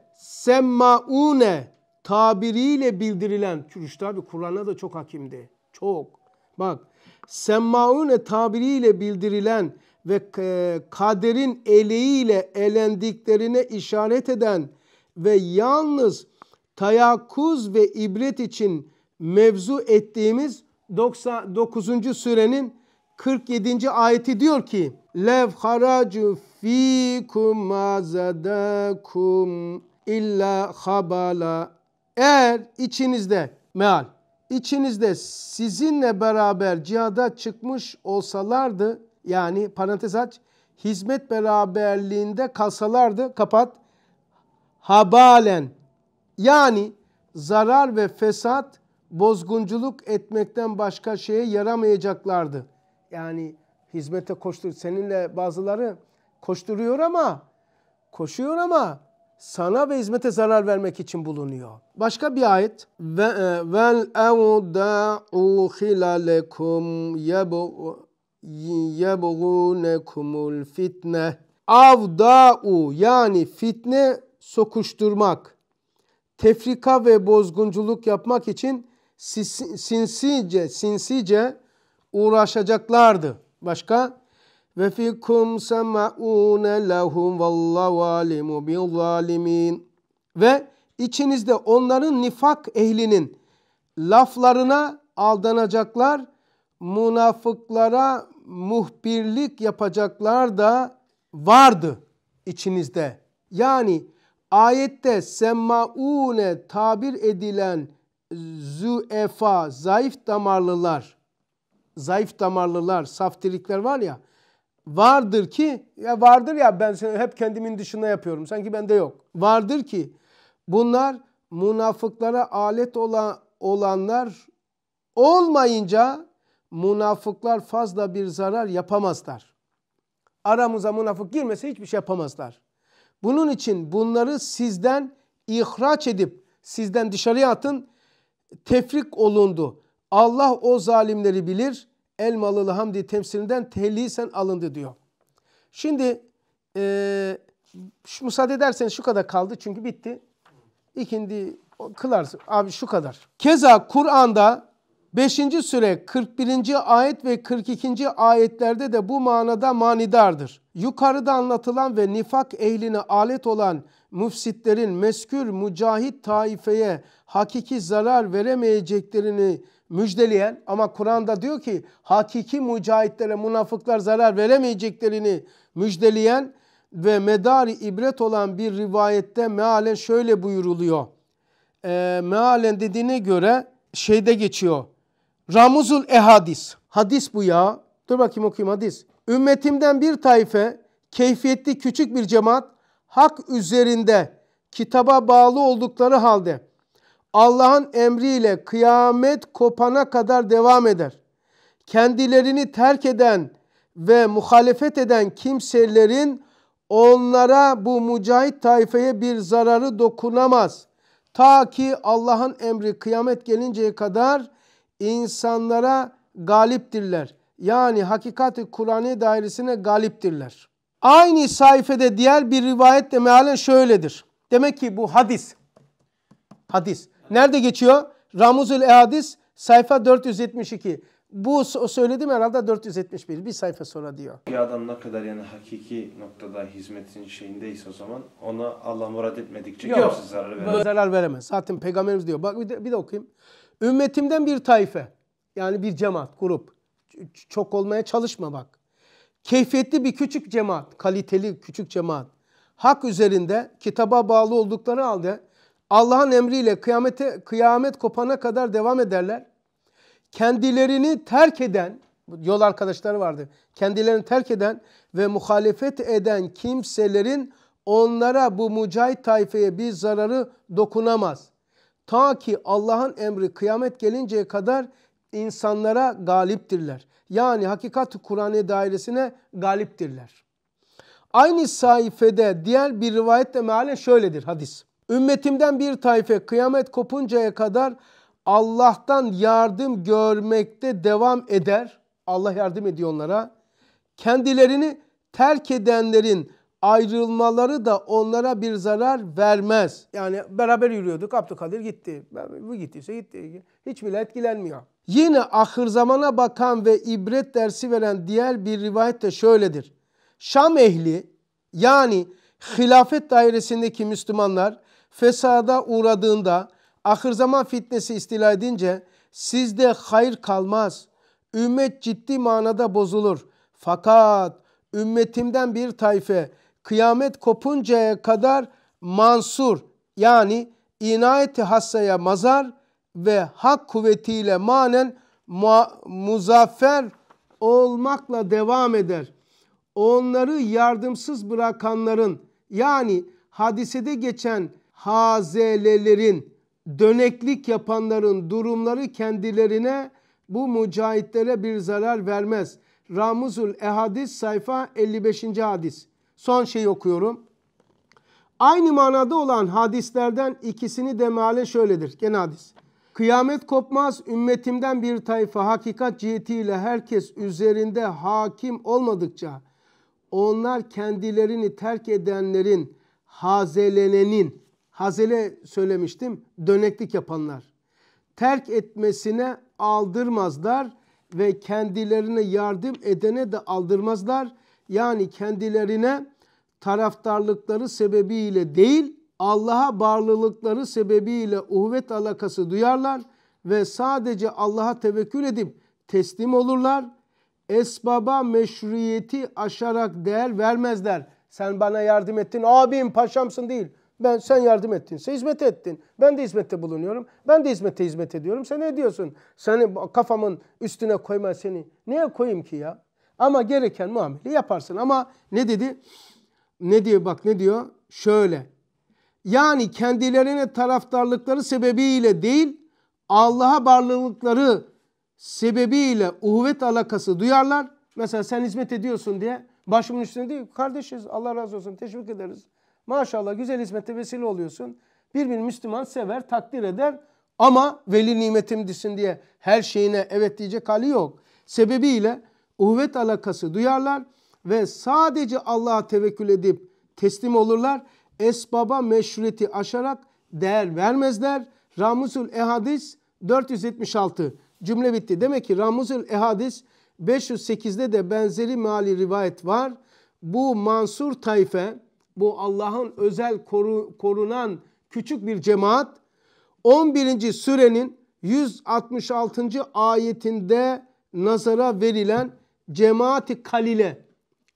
semmaune tabiriyle bildirilen. Çünkü tabi Kur'an'a da çok hakimdi. Çok. Bak semmaune tabiriyle bildirilen ve e, kaderin eleğiyle elendiklerine işaret eden ve yalnız tayakkuz ve ibret için mevzu ettiğimiz 99. sürenin 47. ayeti diyor ki Lev haracu fikum ma illa habala. Eğer içinizde meal içinizde sizinle beraber cihada çıkmış olsalardı yani parantez aç hizmet beraberliğinde kalsalardı kapat habalen yani zarar ve fesat bozgunculuk etmekten başka şeye yaramayacaklardı. Yani hizmete koştur seninle bazıları koşturuyor ama koşuyor ama sana ve hizmete zarar vermek için bulunuyor. Başka bir ayet ve e, vel evda'u hilalekum yebğunekumul fitne avda'u yani fitne sokuşturmak tefrika ve bozgunculuk yapmak için sinsice sinsice uğraşacaklardı. Başka ve fikum sema'une lehum vallahu alimu bil zalimin ve içinizde onların nifak ehlinin laflarına aldanacaklar münafıklara muhbirlik yapacaklar da vardı içinizde. Yani ayette semaune tabir edilen züefa, zayıf damarlılar, zayıf damarlılar, saftirikler var ya, vardır ki ya vardır ya ben seni hep kendimin dışında yapıyorum sanki bende yok. Vardır ki bunlar münafıklara alet olan olanlar olmayınca münafıklar fazla bir zarar yapamazlar. Aramıza münafık girmese hiçbir şey yapamazlar. Bunun için bunları sizden ihraç edip sizden dışarıya atın tefrik olundu. Allah o zalimleri bilir. Elmalılı Hamdi temsilinden tehlisen alındı diyor. Şimdi e, şu, müsaade ederseniz şu kadar kaldı çünkü bitti. İkindi kılarsın. Abi şu kadar. Keza Kur'an'da 5. süre 41. ayet ve 42. ayetlerde de bu manada manidardır. Yukarıda anlatılan ve nifak ehline alet olan müfsitlerin meskür mücahit taifeye hakiki zarar veremeyeceklerini müjdeleyen ama Kur'an'da diyor ki hakiki mücahitlere münafıklar zarar veremeyeceklerini müjdeleyen ve medari ibret olan bir rivayette mealen şöyle buyuruluyor. E, mealen dediğine göre şeyde geçiyor. Ramuzul ehadis. Hadis bu ya. Dur bakayım okuyayım hadis. Ümmetimden bir taife keyfiyetli küçük bir cemaat hak üzerinde kitaba bağlı oldukları halde Allah'ın emriyle kıyamet kopana kadar devam eder. Kendilerini terk eden ve muhalefet eden kimselerin onlara bu mücahit tayfeye bir zararı dokunamaz. Ta ki Allah'ın emri kıyamet gelinceye kadar insanlara galiptirler. Yani hakikati Kur'an'ı dairesine galiptirler. Aynı sayfede diğer bir rivayet de mealen şöyledir. Demek ki bu hadis, hadis Nerede geçiyor? Ramuzül Ehadis sayfa 472. Bu söyledim herhalde 471. Bir sayfa sonra diyor. Bir adam ne kadar yani hakiki noktada hizmetin şeyindeyse o zaman ona Allah murad etmedikçe Yok. kimse zarar veremez. Zarar veremez. Zaten peygamberimiz diyor. Bak bir de, bir de okuyayım. Ümmetimden bir taife yani bir cemaat, grup. Çok olmaya çalışma bak. Keyfiyetli bir küçük cemaat, kaliteli küçük cemaat. Hak üzerinde kitaba bağlı oldukları halde Allah'ın emriyle kıyamete, kıyamet kopana kadar devam ederler. Kendilerini terk eden, yol arkadaşları vardı. Kendilerini terk eden ve muhalefet eden kimselerin onlara bu mücahit tayfeye bir zararı dokunamaz. Ta ki Allah'ın emri kıyamet gelinceye kadar insanlara galiptirler. Yani hakikat Kur'an'ı dairesine galiptirler. Aynı sayfede diğer bir rivayette mealen şöyledir hadis. Ümmetimden bir tayfe kıyamet kopuncaya kadar Allah'tan yardım görmekte devam eder. Allah yardım ediyor onlara. Kendilerini terk edenlerin ayrılmaları da onlara bir zarar vermez. Yani beraber yürüyorduk. Abdülkadir gitti. Bu gittiyse gitti. Hiç bile etkilenmiyor. Yine ahır zamana bakan ve ibret dersi veren diğer bir rivayet de şöyledir. Şam ehli yani hilafet dairesindeki Müslümanlar fesada uğradığında, ahir zaman fitnesi istila edince sizde hayır kalmaz. Ümmet ciddi manada bozulur. Fakat ümmetimden bir tayfe kıyamet kopuncaya kadar mansur yani inayeti hassaya mazar ve hak kuvvetiyle manen mu muzaffer olmakla devam eder. Onları yardımsız bırakanların yani hadisede geçen hazelelerin, döneklik yapanların durumları kendilerine bu mücahitlere bir zarar vermez. Ramuzul Ehadis sayfa 55. hadis. Son şey okuyorum. Aynı manada olan hadislerden ikisini de meale şöyledir. Gene hadis. Kıyamet kopmaz ümmetimden bir tayfa hakikat cihetiyle herkes üzerinde hakim olmadıkça onlar kendilerini terk edenlerin hazelenenin hazele söylemiştim döneklik yapanlar. Terk etmesine aldırmazlar ve kendilerine yardım edene de aldırmazlar. Yani kendilerine taraftarlıkları sebebiyle değil Allah'a bağlılıkları sebebiyle uhvet alakası duyarlar ve sadece Allah'a tevekkül edip teslim olurlar. Esbaba meşruiyeti aşarak değer vermezler. Sen bana yardım ettin abim paşamsın değil. Ben sen yardım ettin, sen hizmet ettin. Ben de hizmette bulunuyorum. Ben de hizmete hizmet ediyorum. Sen ne diyorsun? Seni kafamın üstüne koyma seni. Niye koyayım ki ya? Ama gereken muamele yaparsın. Ama ne dedi? Ne diyor bak ne diyor? Şöyle. Yani kendilerine taraftarlıkları sebebiyle değil, Allah'a bağlılıkları sebebiyle uhuvvet alakası duyarlar. Mesela sen hizmet ediyorsun diye başımın üstüne değil kardeşiz Allah razı olsun teşvik ederiz. Maşallah güzel hizmete vesile oluyorsun. Bir bir Müslüman sever, takdir eder ama veli nimetimdisin diye her şeyine evet diyecek hali yok. Sebebiyle uhvet alakası duyarlar ve sadece Allah'a tevekkül edip teslim olurlar. Esbaba meşruiyeti aşarak değer vermezler. Ramuzul Ehadis 476 cümle bitti. Demek ki Ramuzul Ehadis 508'de de benzeri mali rivayet var. Bu Mansur Tayfe bu Allah'ın özel koru, korunan küçük bir cemaat 11. surenin 166. ayetinde nazara verilen cemaati kalile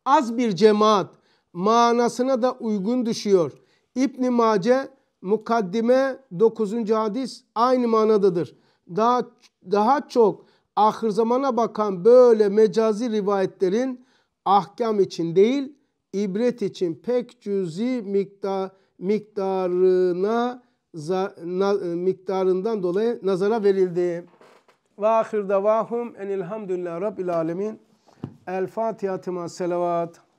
az bir cemaat manasına da uygun düşüyor. İbn Mace mukaddime 9. hadis aynı manadadır. Daha daha çok ahir zamana bakan böyle mecazi rivayetlerin ahkam için değil ibret için pek cüzi miktar, miktarına za, na, miktarından dolayı nazara verildi. Ve ahir davahum ilhamdülillah rabbil alemin. El Fatiha tima selavat.